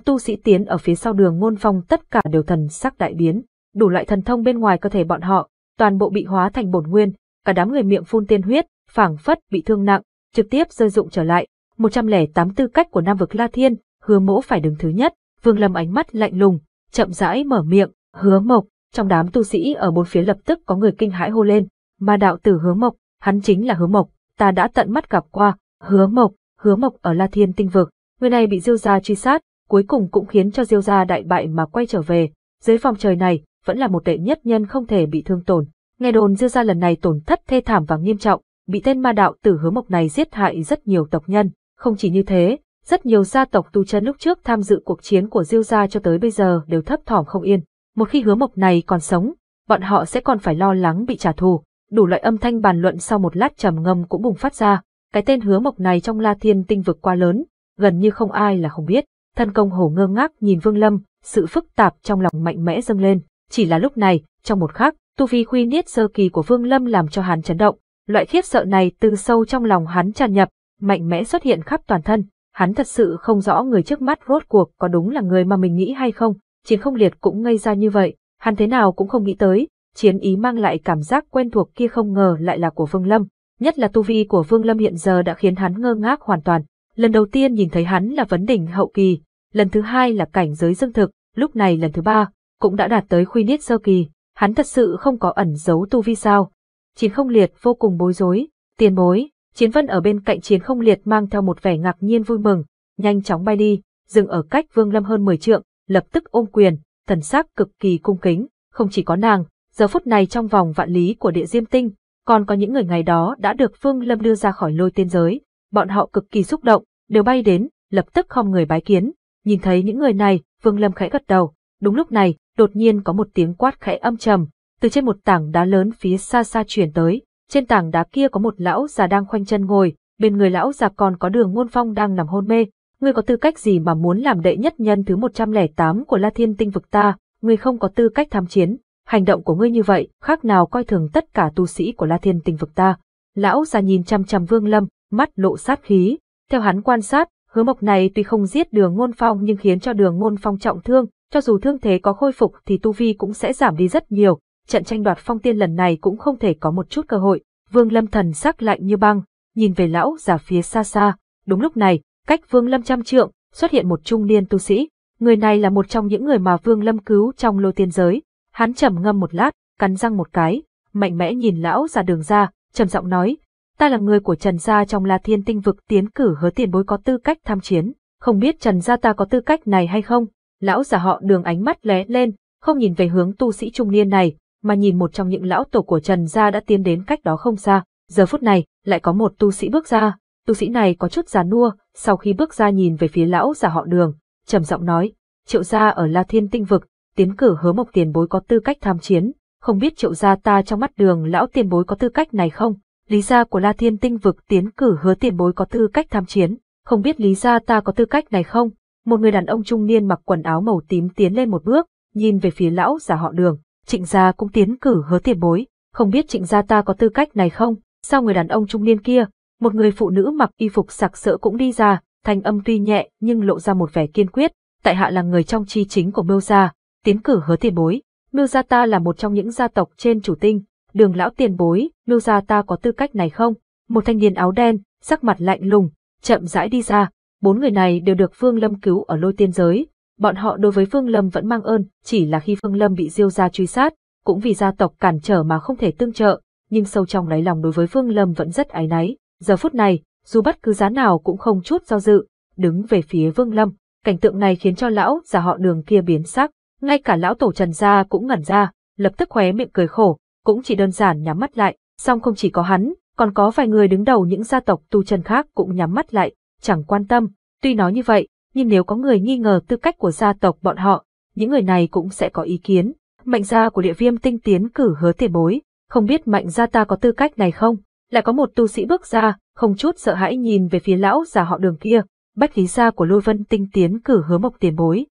tu sĩ tiến ở phía sau đường ngôn phong tất cả đều thần sắc đại biến, đủ loại thần thông bên ngoài cơ thể bọn họ, toàn bộ bị hóa thành bổn nguyên, cả đám người miệng phun tiên huyết, phảng phất bị thương nặng, trực tiếp rơi dụng trở lại. 108 tư cách của Nam vực La Thiên, hứa mỗ phải đứng thứ nhất, Vương Lâm ánh mắt lạnh lùng, chậm rãi mở miệng, hứa mộc, trong đám tu sĩ ở bốn phía lập tức có người kinh hãi hô lên, mà đạo tử hứa mộc, hắn chính là hứa mộc, ta đã tận mắt gặp qua, hứa mộc, hứa mộc ở La Thiên tinh vực, người này bị diêu gia truy sát, cuối cùng cũng khiến cho Diêu gia đại bại mà quay trở về, dưới phòng trời này, vẫn là một đệ nhất nhân không thể bị thương tổn. Nghe đồn Diêu gia lần này tổn thất thê thảm và nghiêm trọng, bị tên ma đạo tử hứa mộc này giết hại rất nhiều tộc nhân, không chỉ như thế, rất nhiều gia tộc tu chân lúc trước tham dự cuộc chiến của Diêu gia cho tới bây giờ đều thấp thỏm không yên. Một khi hứa mộc này còn sống, bọn họ sẽ còn phải lo lắng bị trả thù. Đủ loại âm thanh bàn luận sau một lát trầm ngâm cũng bùng phát ra. Cái tên hứa mộc này trong La Thiên Tinh vực quá lớn, gần như không ai là không biết. Thân công hổ ngơ ngác nhìn Vương Lâm, sự phức tạp trong lòng mạnh mẽ dâng lên. Chỉ là lúc này, trong một khắc, tu vi khuy niết sơ kỳ của Vương Lâm làm cho hắn chấn động. Loại khiếp sợ này từ sâu trong lòng hắn tràn nhập, mạnh mẽ xuất hiện khắp toàn thân. Hắn thật sự không rõ người trước mắt rốt cuộc có đúng là người mà mình nghĩ hay không. Chiến không liệt cũng ngây ra như vậy, hắn thế nào cũng không nghĩ tới. Chiến ý mang lại cảm giác quen thuộc kia không ngờ lại là của Vương Lâm. Nhất là tu vi của Vương Lâm hiện giờ đã khiến hắn ngơ ngác hoàn toàn. Lần đầu tiên nhìn thấy hắn là vấn đỉnh hậu kỳ, lần thứ hai là cảnh giới dương thực, lúc này lần thứ ba, cũng đã đạt tới khuy niết sơ kỳ, hắn thật sự không có ẩn giấu tu vi sao. Chiến không liệt vô cùng bối rối, tiền bối, chiến vân ở bên cạnh chiến không liệt mang theo một vẻ ngạc nhiên vui mừng, nhanh chóng bay đi, dừng ở cách vương lâm hơn 10 trượng, lập tức ôm quyền, thần sắc cực kỳ cung kính, không chỉ có nàng, giờ phút này trong vòng vạn lý của địa diêm tinh, còn có những người ngày đó đã được vương lâm đưa ra khỏi lôi tiên giới, bọn họ cực kỳ xúc động, đều bay đến, lập tức không người bái kiến. Nhìn thấy những người này, Vương Lâm khẽ gật đầu. Đúng lúc này, đột nhiên có một tiếng quát khẽ âm trầm, từ trên một tảng đá lớn phía xa xa chuyển tới. Trên tảng đá kia có một lão già đang khoanh chân ngồi, bên người lão già còn có đường ngôn phong đang nằm hôn mê. Ngươi có tư cách gì mà muốn làm đệ nhất nhân thứ 108 của La Thiên Tinh vực ta, ngươi không có tư cách tham chiến. Hành động của ngươi như vậy, khác nào coi thường tất cả tu sĩ của La Thiên Tinh vực ta. Lão già nhìn chăm chăm Vương Lâm, mắt lộ sát khí. Theo hắn quan sát, hứa mộc này tuy không giết đường ngôn phong nhưng khiến cho đường ngôn phong trọng thương, cho dù thương thế có khôi phục thì tu vi cũng sẽ giảm đi rất nhiều, trận tranh đoạt phong tiên lần này cũng không thể có một chút cơ hội. Vương Lâm thần sắc lạnh như băng, nhìn về lão già phía xa xa. Đúng lúc này, cách Vương Lâm trăm trượng, xuất hiện một trung niên tu sĩ. Người này là một trong những người mà Vương Lâm cứu trong lô tiên giới. Hắn trầm ngâm một lát, cắn răng một cái, mạnh mẽ nhìn lão già đường ra, trầm giọng nói, ta là người của Trần Gia trong La Thiên Tinh Vực tiến cử hứa tiền bối có tư cách tham chiến, không biết Trần Gia ta có tư cách này hay không? Lão giả họ đường ánh mắt lé lên, không nhìn về hướng tu sĩ trung niên này, mà nhìn một trong những lão tổ của Trần Gia đã tiến đến cách đó không xa. Giờ phút này, lại có một tu sĩ bước ra, tu sĩ này có chút già nua, sau khi bước ra nhìn về phía lão giả họ đường, trầm giọng nói, triệu gia ở La Thiên Tinh Vực, tiến cử hứa mộc tiền bối có tư cách tham chiến, không biết triệu gia ta trong mắt đường lão tiền bối có tư cách này không? Lý gia của La Thiên Tinh vực tiến cử hứa tiền bối có tư cách tham chiến, không biết lý gia ta có tư cách này không? Một người đàn ông trung niên mặc quần áo màu tím tiến lên một bước, nhìn về phía lão giả họ đường, trịnh gia cũng tiến cử hứa tiền bối, không biết trịnh gia ta có tư cách này không? Sau người đàn ông trung niên kia, một người phụ nữ mặc y phục sặc sỡ cũng đi ra, thanh âm tuy nhẹ nhưng lộ ra một vẻ kiên quyết, tại hạ là người trong chi chính của Mưu gia, tiến cử hứa tiền bối. Mưu gia ta là một trong những gia tộc trên chủ tinh, đường lão tiền bối, lưu ra ta có tư cách này không? Một thanh niên áo đen, sắc mặt lạnh lùng, chậm rãi đi ra, bốn người này đều được Phương Lâm cứu ở lôi tiên giới. Bọn họ đối với Phương Lâm vẫn mang ơn, chỉ là khi Phương Lâm bị diêu gia truy sát, cũng vì gia tộc cản trở mà không thể tương trợ, nhưng sâu trong đáy lòng đối với Phương Lâm vẫn rất ái náy. Giờ phút này, dù bất cứ giá nào cũng không chút do dự, đứng về phía Vương Lâm, cảnh tượng này khiến cho lão già họ đường kia biến sắc, ngay cả lão tổ Trần gia cũng ngẩn ra, lập tức khóe miệng cười khổ, cũng chỉ đơn giản nhắm mắt lại, song không chỉ có hắn, còn có vài người đứng đầu những gia tộc tu chân khác cũng nhắm mắt lại, chẳng quan tâm. Tuy nói như vậy, nhưng nếu có người nghi ngờ tư cách của gia tộc bọn họ, những người này cũng sẽ có ý kiến. Mạnh gia của địa viêm tinh tiến cử hứa tiền bối, không biết mạnh gia ta có tư cách này không? Lại có một tu sĩ bước ra, không chút sợ hãi nhìn về phía lão già họ đường kia, bách lý gia của lôi vân tinh tiến cử hứa mộc tiền bối.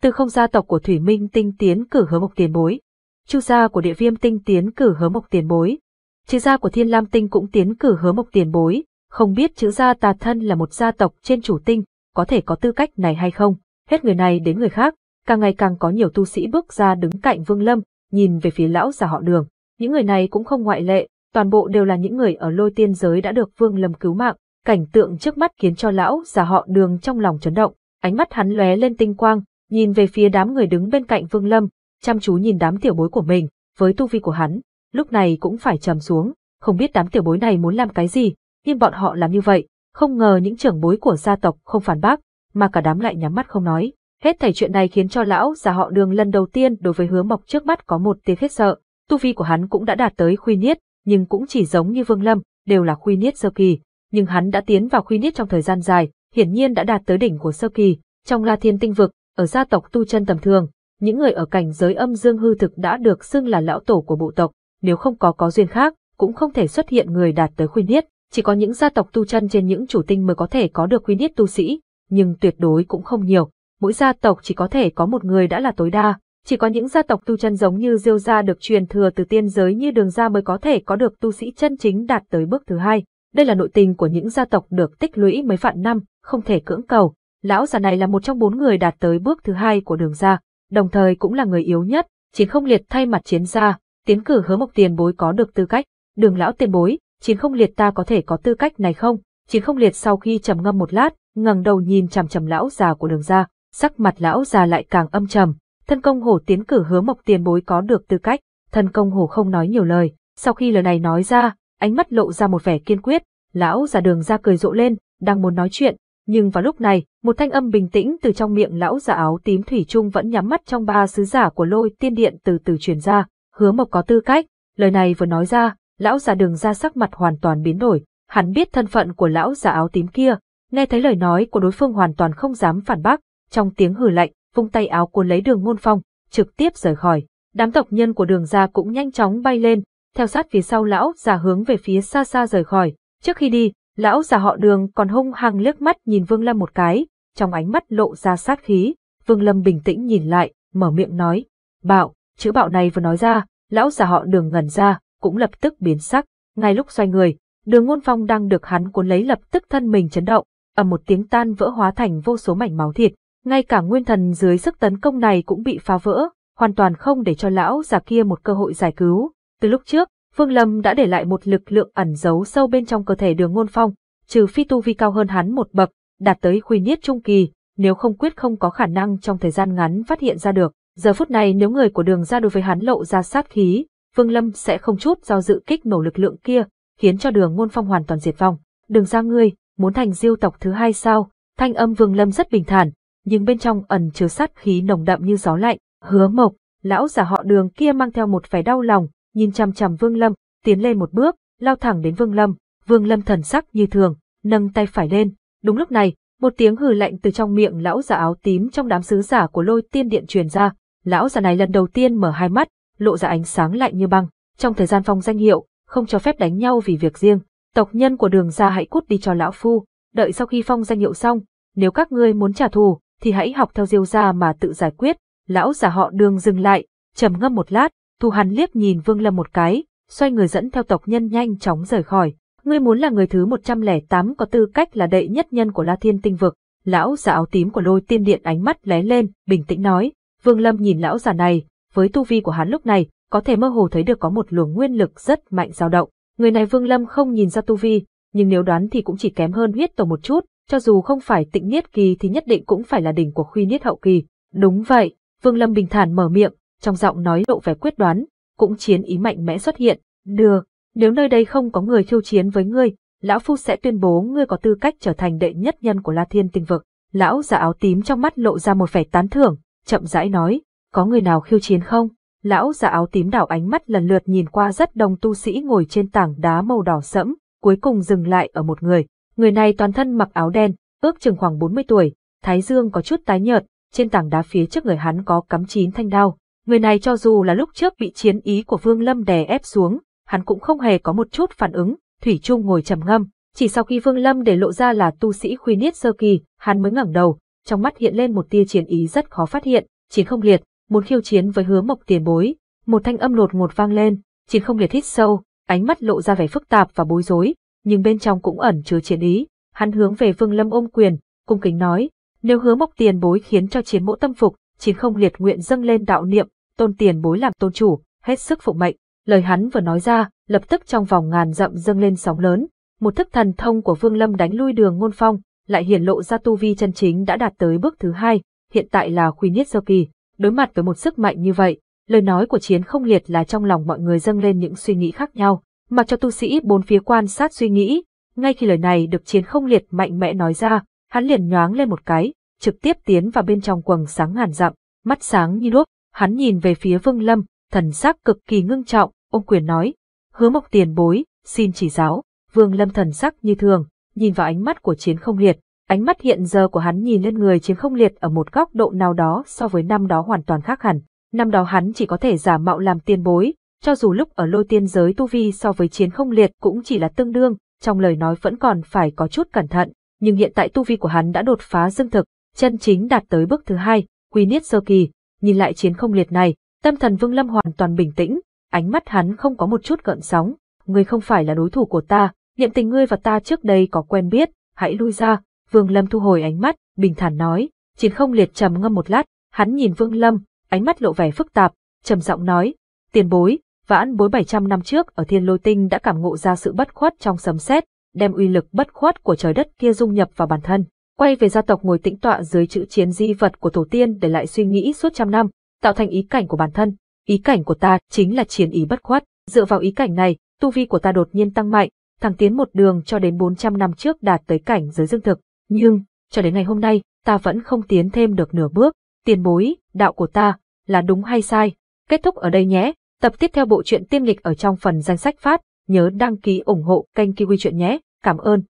Từ không gia tộc của thủy minh tinh tiến cử hứa mộc tiền bối. Chu gia của địa viêm tinh tiến cử hứa mộc tiền bối. Chữ gia của thiên lam tinh cũng tiến cử hứa mộc tiền bối, không biết chữ gia tà thân là một gia tộc trên chủ tinh, có thể có tư cách này hay không. Hết người này đến người khác, càng ngày càng có nhiều tu sĩ bước ra đứng cạnh Vương Lâm, nhìn về phía lão già họ đường. Những người này cũng không ngoại lệ, toàn bộ đều là những người ở lôi tiên giới đã được Vương Lâm cứu mạng. Cảnh tượng trước mắt khiến cho lão già họ đường trong lòng chấn động, ánh mắt hắn lóe lên tinh quang, nhìn về phía đám người đứng bên cạnh Vương Lâm, chăm chú nhìn đám tiểu bối của mình, với tu vi của hắn, lúc này cũng phải trầm xuống, không biết đám tiểu bối này muốn làm cái gì, nhưng bọn họ làm như vậy, không ngờ những trưởng bối của gia tộc không phản bác, mà cả đám lại nhắm mắt không nói. Hết thảy chuyện này khiến cho lão già họ đường lần đầu tiên đối với hứa mọc trước mắt có một tia khiếp sợ, tu vi của hắn cũng đã đạt tới khuy niết, nhưng cũng chỉ giống như Vương Lâm, đều là khuy niết sơ kỳ, nhưng hắn đã tiến vào khuy niết trong thời gian dài, hiển nhiên đã đạt tới đỉnh của sơ kỳ, trong La Thiên tinh vực, ở gia tộc tu chân tầm thường, những người ở cảnh giới âm dương hư thực đã được xưng là lão tổ của bộ tộc, nếu không có có duyên khác, cũng không thể xuất hiện người đạt tới khuyên niết, chỉ có những gia tộc tu chân trên những chủ tinh mới có thể có được khuyên niết tu sĩ, nhưng tuyệt đối cũng không nhiều, mỗi gia tộc chỉ có thể có một người đã là tối đa. Chỉ có những gia tộc tu chân giống như Diêu gia được truyền thừa từ tiên giới như Đường gia mới có thể có được tu sĩ chân chính đạt tới bước thứ hai. Đây là nội tình của những gia tộc được tích lũy mấy vạn năm, không thể cưỡng cầu. Lão già này là một trong bốn người đạt tới bước thứ hai của Đường gia đồng thời cũng là người yếu nhất, chiến không liệt thay mặt chiến gia, tiến cử hứa mộc tiền bối có được tư cách, đường lão tiền bối, chiến không liệt ta có thể có tư cách này không? Chiến không liệt sau khi trầm ngâm một lát, ngẩng đầu nhìn chằm chằm lão già của đường gia, sắc mặt lão già lại càng âm trầm, thân công hổ tiến cử hứa mộc tiền bối có được tư cách, thân công hổ không nói nhiều lời, sau khi lời này nói ra, ánh mắt lộ ra một vẻ kiên quyết, lão già đường gia cười rộ lên, đang muốn nói chuyện, nhưng vào lúc này, một thanh âm bình tĩnh từ trong miệng lão giả áo tím Thủy Trung vẫn nhắm mắt trong ba sứ giả của lôi tiên điện từ từ truyền ra, hứa mộc có tư cách, lời này vừa nói ra, lão giả đường ra sắc mặt hoàn toàn biến đổi, hắn biết thân phận của lão giả áo tím kia, nghe thấy lời nói của đối phương hoàn toàn không dám phản bác, trong tiếng hử lạnh, vung tay áo cuốn lấy đường ngôn phong, trực tiếp rời khỏi. Đám tộc nhân của đường ra cũng nhanh chóng bay lên, theo sát phía sau lão giả hướng về phía xa xa rời khỏi. Trước khi đi, Lão già họ đường còn hung hăng liếc mắt nhìn Vương Lâm một cái, trong ánh mắt lộ ra sát khí, Vương Lâm bình tĩnh nhìn lại, mở miệng nói, bạo, chữ bạo này vừa nói ra, lão già họ đường ngẩn ra, cũng lập tức biến sắc, ngay lúc xoay người, đường ngôn phong đang được hắn cuốn lấy lập tức thân mình chấn động, ở một tiếng tan vỡ hóa thành vô số mảnh máu thịt, ngay cả nguyên thần dưới sức tấn công này cũng bị phá vỡ, hoàn toàn không để cho lão già kia một cơ hội giải cứu. Từ lúc trước, Vương Lâm đã để lại một lực lượng ẩn giấu sâu bên trong cơ thể đường ngôn phong, trừ phi tu vi cao hơn hắn một bậc, đạt tới khuy niết trung kỳ, nếu không quyết không có khả năng trong thời gian ngắn phát hiện ra được. Giờ phút này nếu người của đường ra đối với hắn lộ ra sát khí, Vương Lâm sẽ không chút do dự kích nổ lực lượng kia, khiến cho đường ngôn phong hoàn toàn diệt vong. Đường ra ngươi, muốn thành diêu tộc thứ hai sao? Thanh âm Vương Lâm rất bình thản, nhưng bên trong ẩn chứa sát khí nồng đậm như gió lạnh. Hứa mộc, lão giả họ đường kia mang theo một vẻ đau lòng, nhìn chằm chằm Vương Lâm, tiến lên một bước, lao thẳng đến Vương Lâm. Vương Lâm thần sắc như thường, nâng tay phải lên. Đúng lúc này, một tiếng hừ lạnh từ trong miệng lão giả áo tím trong đám sứ giả của lôi tiên điện truyền ra. Lão giả này lần đầu tiên mở hai mắt, lộ ra ánh sáng lạnh như băng. Trong thời gian phong danh hiệu, không cho phép đánh nhau vì việc riêng. Tộc nhân của đường gia hãy cút đi cho lão phu, đợi sau khi phong danh hiệu xong, nếu các ngươi muốn trả thù, thì hãy học theo diêu gia mà tự giải quyết. Lão giả họ đường dừng lại, trầm ngâm một lát, Thu hắn liếc nhìn Vương Lâm một cái, xoay người dẫn theo tộc nhân nhanh chóng rời khỏi. Ngươi muốn là người thứ 108 có tư cách là đệ nhất nhân của La Thiên Tinh Vực. Lão giả áo tím của lôi tiên điện ánh mắt lé lên, bình tĩnh nói. Vương Lâm nhìn lão giả này, với tu vi của hắn lúc này, có thể mơ hồ thấy được có một luồng nguyên lực rất mạnh dao động. Người này Vương Lâm không nhìn ra tu vi, nhưng nếu đoán thì cũng chỉ kém hơn huyết tổ một chút, cho dù không phải tịnh niết kỳ thì nhất định cũng phải là đỉnh của khuy niết hậu kỳ. Đúng vậy, Vương Lâm bình thản mở miệng, trong giọng nói lộ vẻ quyết đoán, cũng chiến ý mạnh mẽ xuất hiện, được, nếu nơi đây không có người khiêu chiến với ngươi, lão phu sẽ tuyên bố ngươi có tư cách trở thành đệ nhất nhân của La Thiên Tinh Vực. Lão giả áo tím trong mắt lộ ra một vẻ tán thưởng, chậm rãi nói, có người nào khiêu chiến không? Lão giả áo tím đảo ánh mắt lần lượt nhìn qua rất đông tu sĩ ngồi trên tảng đá màu đỏ sẫm, cuối cùng dừng lại ở một người. Người này toàn thân mặc áo đen, ước chừng khoảng 40 tuổi, thái dương có chút tái nhợt, trên tảng đá phía trước người hắn có cắm chín thanh đao, Người này cho dù là lúc trước bị chiến ý của Vương Lâm đè ép xuống, hắn cũng không hề có một chút phản ứng, Thủy Trung ngồi trầm ngâm, chỉ sau khi Vương Lâm để lộ ra là tu sĩ khuy niết sơ kỳ, hắn mới ngẩng đầu, trong mắt hiện lên một tia chiến ý rất khó phát hiện, chiến không liệt, muốn khiêu chiến với hứa mộc tiền bối. Một thanh âm lột ngột vang lên, chiến không liệt hít sâu, ánh mắt lộ ra vẻ phức tạp và bối rối, nhưng bên trong cũng ẩn chứa chiến ý. Hắn hướng về Vương Lâm ôm quyền, cung kính nói, nếu hứa mộc tiền bối khiến cho chiến mộ tâm phục, chiến không liệt nguyện dâng lên đạo niệm, tôn tiền bối làm tôn chủ, hết sức phụ mệnh. Lời hắn vừa nói ra, lập tức trong vòng ngàn dặm dâng lên sóng lớn, một thức thần thông của Vương Lâm đánh lui đường ngôn phong, lại hiển lộ ra tu vi chân chính đã đạt tới bước thứ hai, hiện tại là khuy niết sơ kỳ. Đối mặt với một sức mạnh như vậy, lời nói của chiến không liệt là trong lòng mọi người dâng lên những suy nghĩ khác nhau, mà cho tu sĩ bốn phía quan sát suy nghĩ. Ngay khi lời này được chiến không liệt mạnh mẽ nói ra, hắn liền nhoáng lên một cái, trực tiếp tiến vào bên trong quầng sáng ngàn dặm, mắt sáng như đuốc, Hắn nhìn về phía Vương Lâm, thần sắc cực kỳ ngưng trọng, ông quyền nói, hứa mộc tiền bối, xin chỉ giáo. Vương Lâm thần sắc như thường, nhìn vào ánh mắt của chiến không liệt, ánh mắt hiện giờ của hắn nhìn lên người chiến không liệt ở một góc độ nào đó so với năm đó hoàn toàn khác hẳn. Năm đó hắn chỉ có thể giả mạo làm tiền bối, cho dù lúc ở lôi tiên giới tu vi so với chiến không liệt cũng chỉ là tương đương, trong lời nói vẫn còn phải có chút cẩn thận, nhưng hiện tại tu vi của hắn đã đột phá dương thực, chân chính đạt tới bước thứ hai, quy niết sơ kỳ, nhìn lại chiến không liệt này, tâm thần Vương Lâm hoàn toàn bình tĩnh, ánh mắt hắn không có một chút gợn sóng, ngươi không phải là đối thủ của ta, niệm tình ngươi và ta trước đây có quen biết, hãy lui ra. Vương Lâm thu hồi ánh mắt, bình thản nói, chiến không liệt trầm ngâm một lát, hắn nhìn Vương Lâm, ánh mắt lộ vẻ phức tạp, trầm giọng nói, tiền bối, vãn bối 700 năm trước ở thiên lôi tinh đã cảm ngộ ra sự bất khuất trong sấm sét, đem uy lực bất khuất của trời đất kia dung nhập vào bản thân quay về gia tộc ngồi tĩnh tọa dưới chữ chiến di vật của tổ tiên để lại suy nghĩ suốt trăm năm, tạo thành ý cảnh của bản thân. Ý cảnh của ta chính là chiến ý bất khuất, dựa vào ý cảnh này, tu vi của ta đột nhiên tăng mạnh, thẳng tiến một đường cho đến 400 năm trước đạt tới cảnh giới dương thực, nhưng cho đến ngày hôm nay, ta vẫn không tiến thêm được nửa bước, tiền bối, đạo của ta là đúng hay sai? Kết thúc ở đây nhé. Tập tiếp theo bộ truyện tiên lịch ở trong phần danh sách phát, nhớ đăng ký ủng hộ kênh Kiwi truyện nhé. Cảm ơn.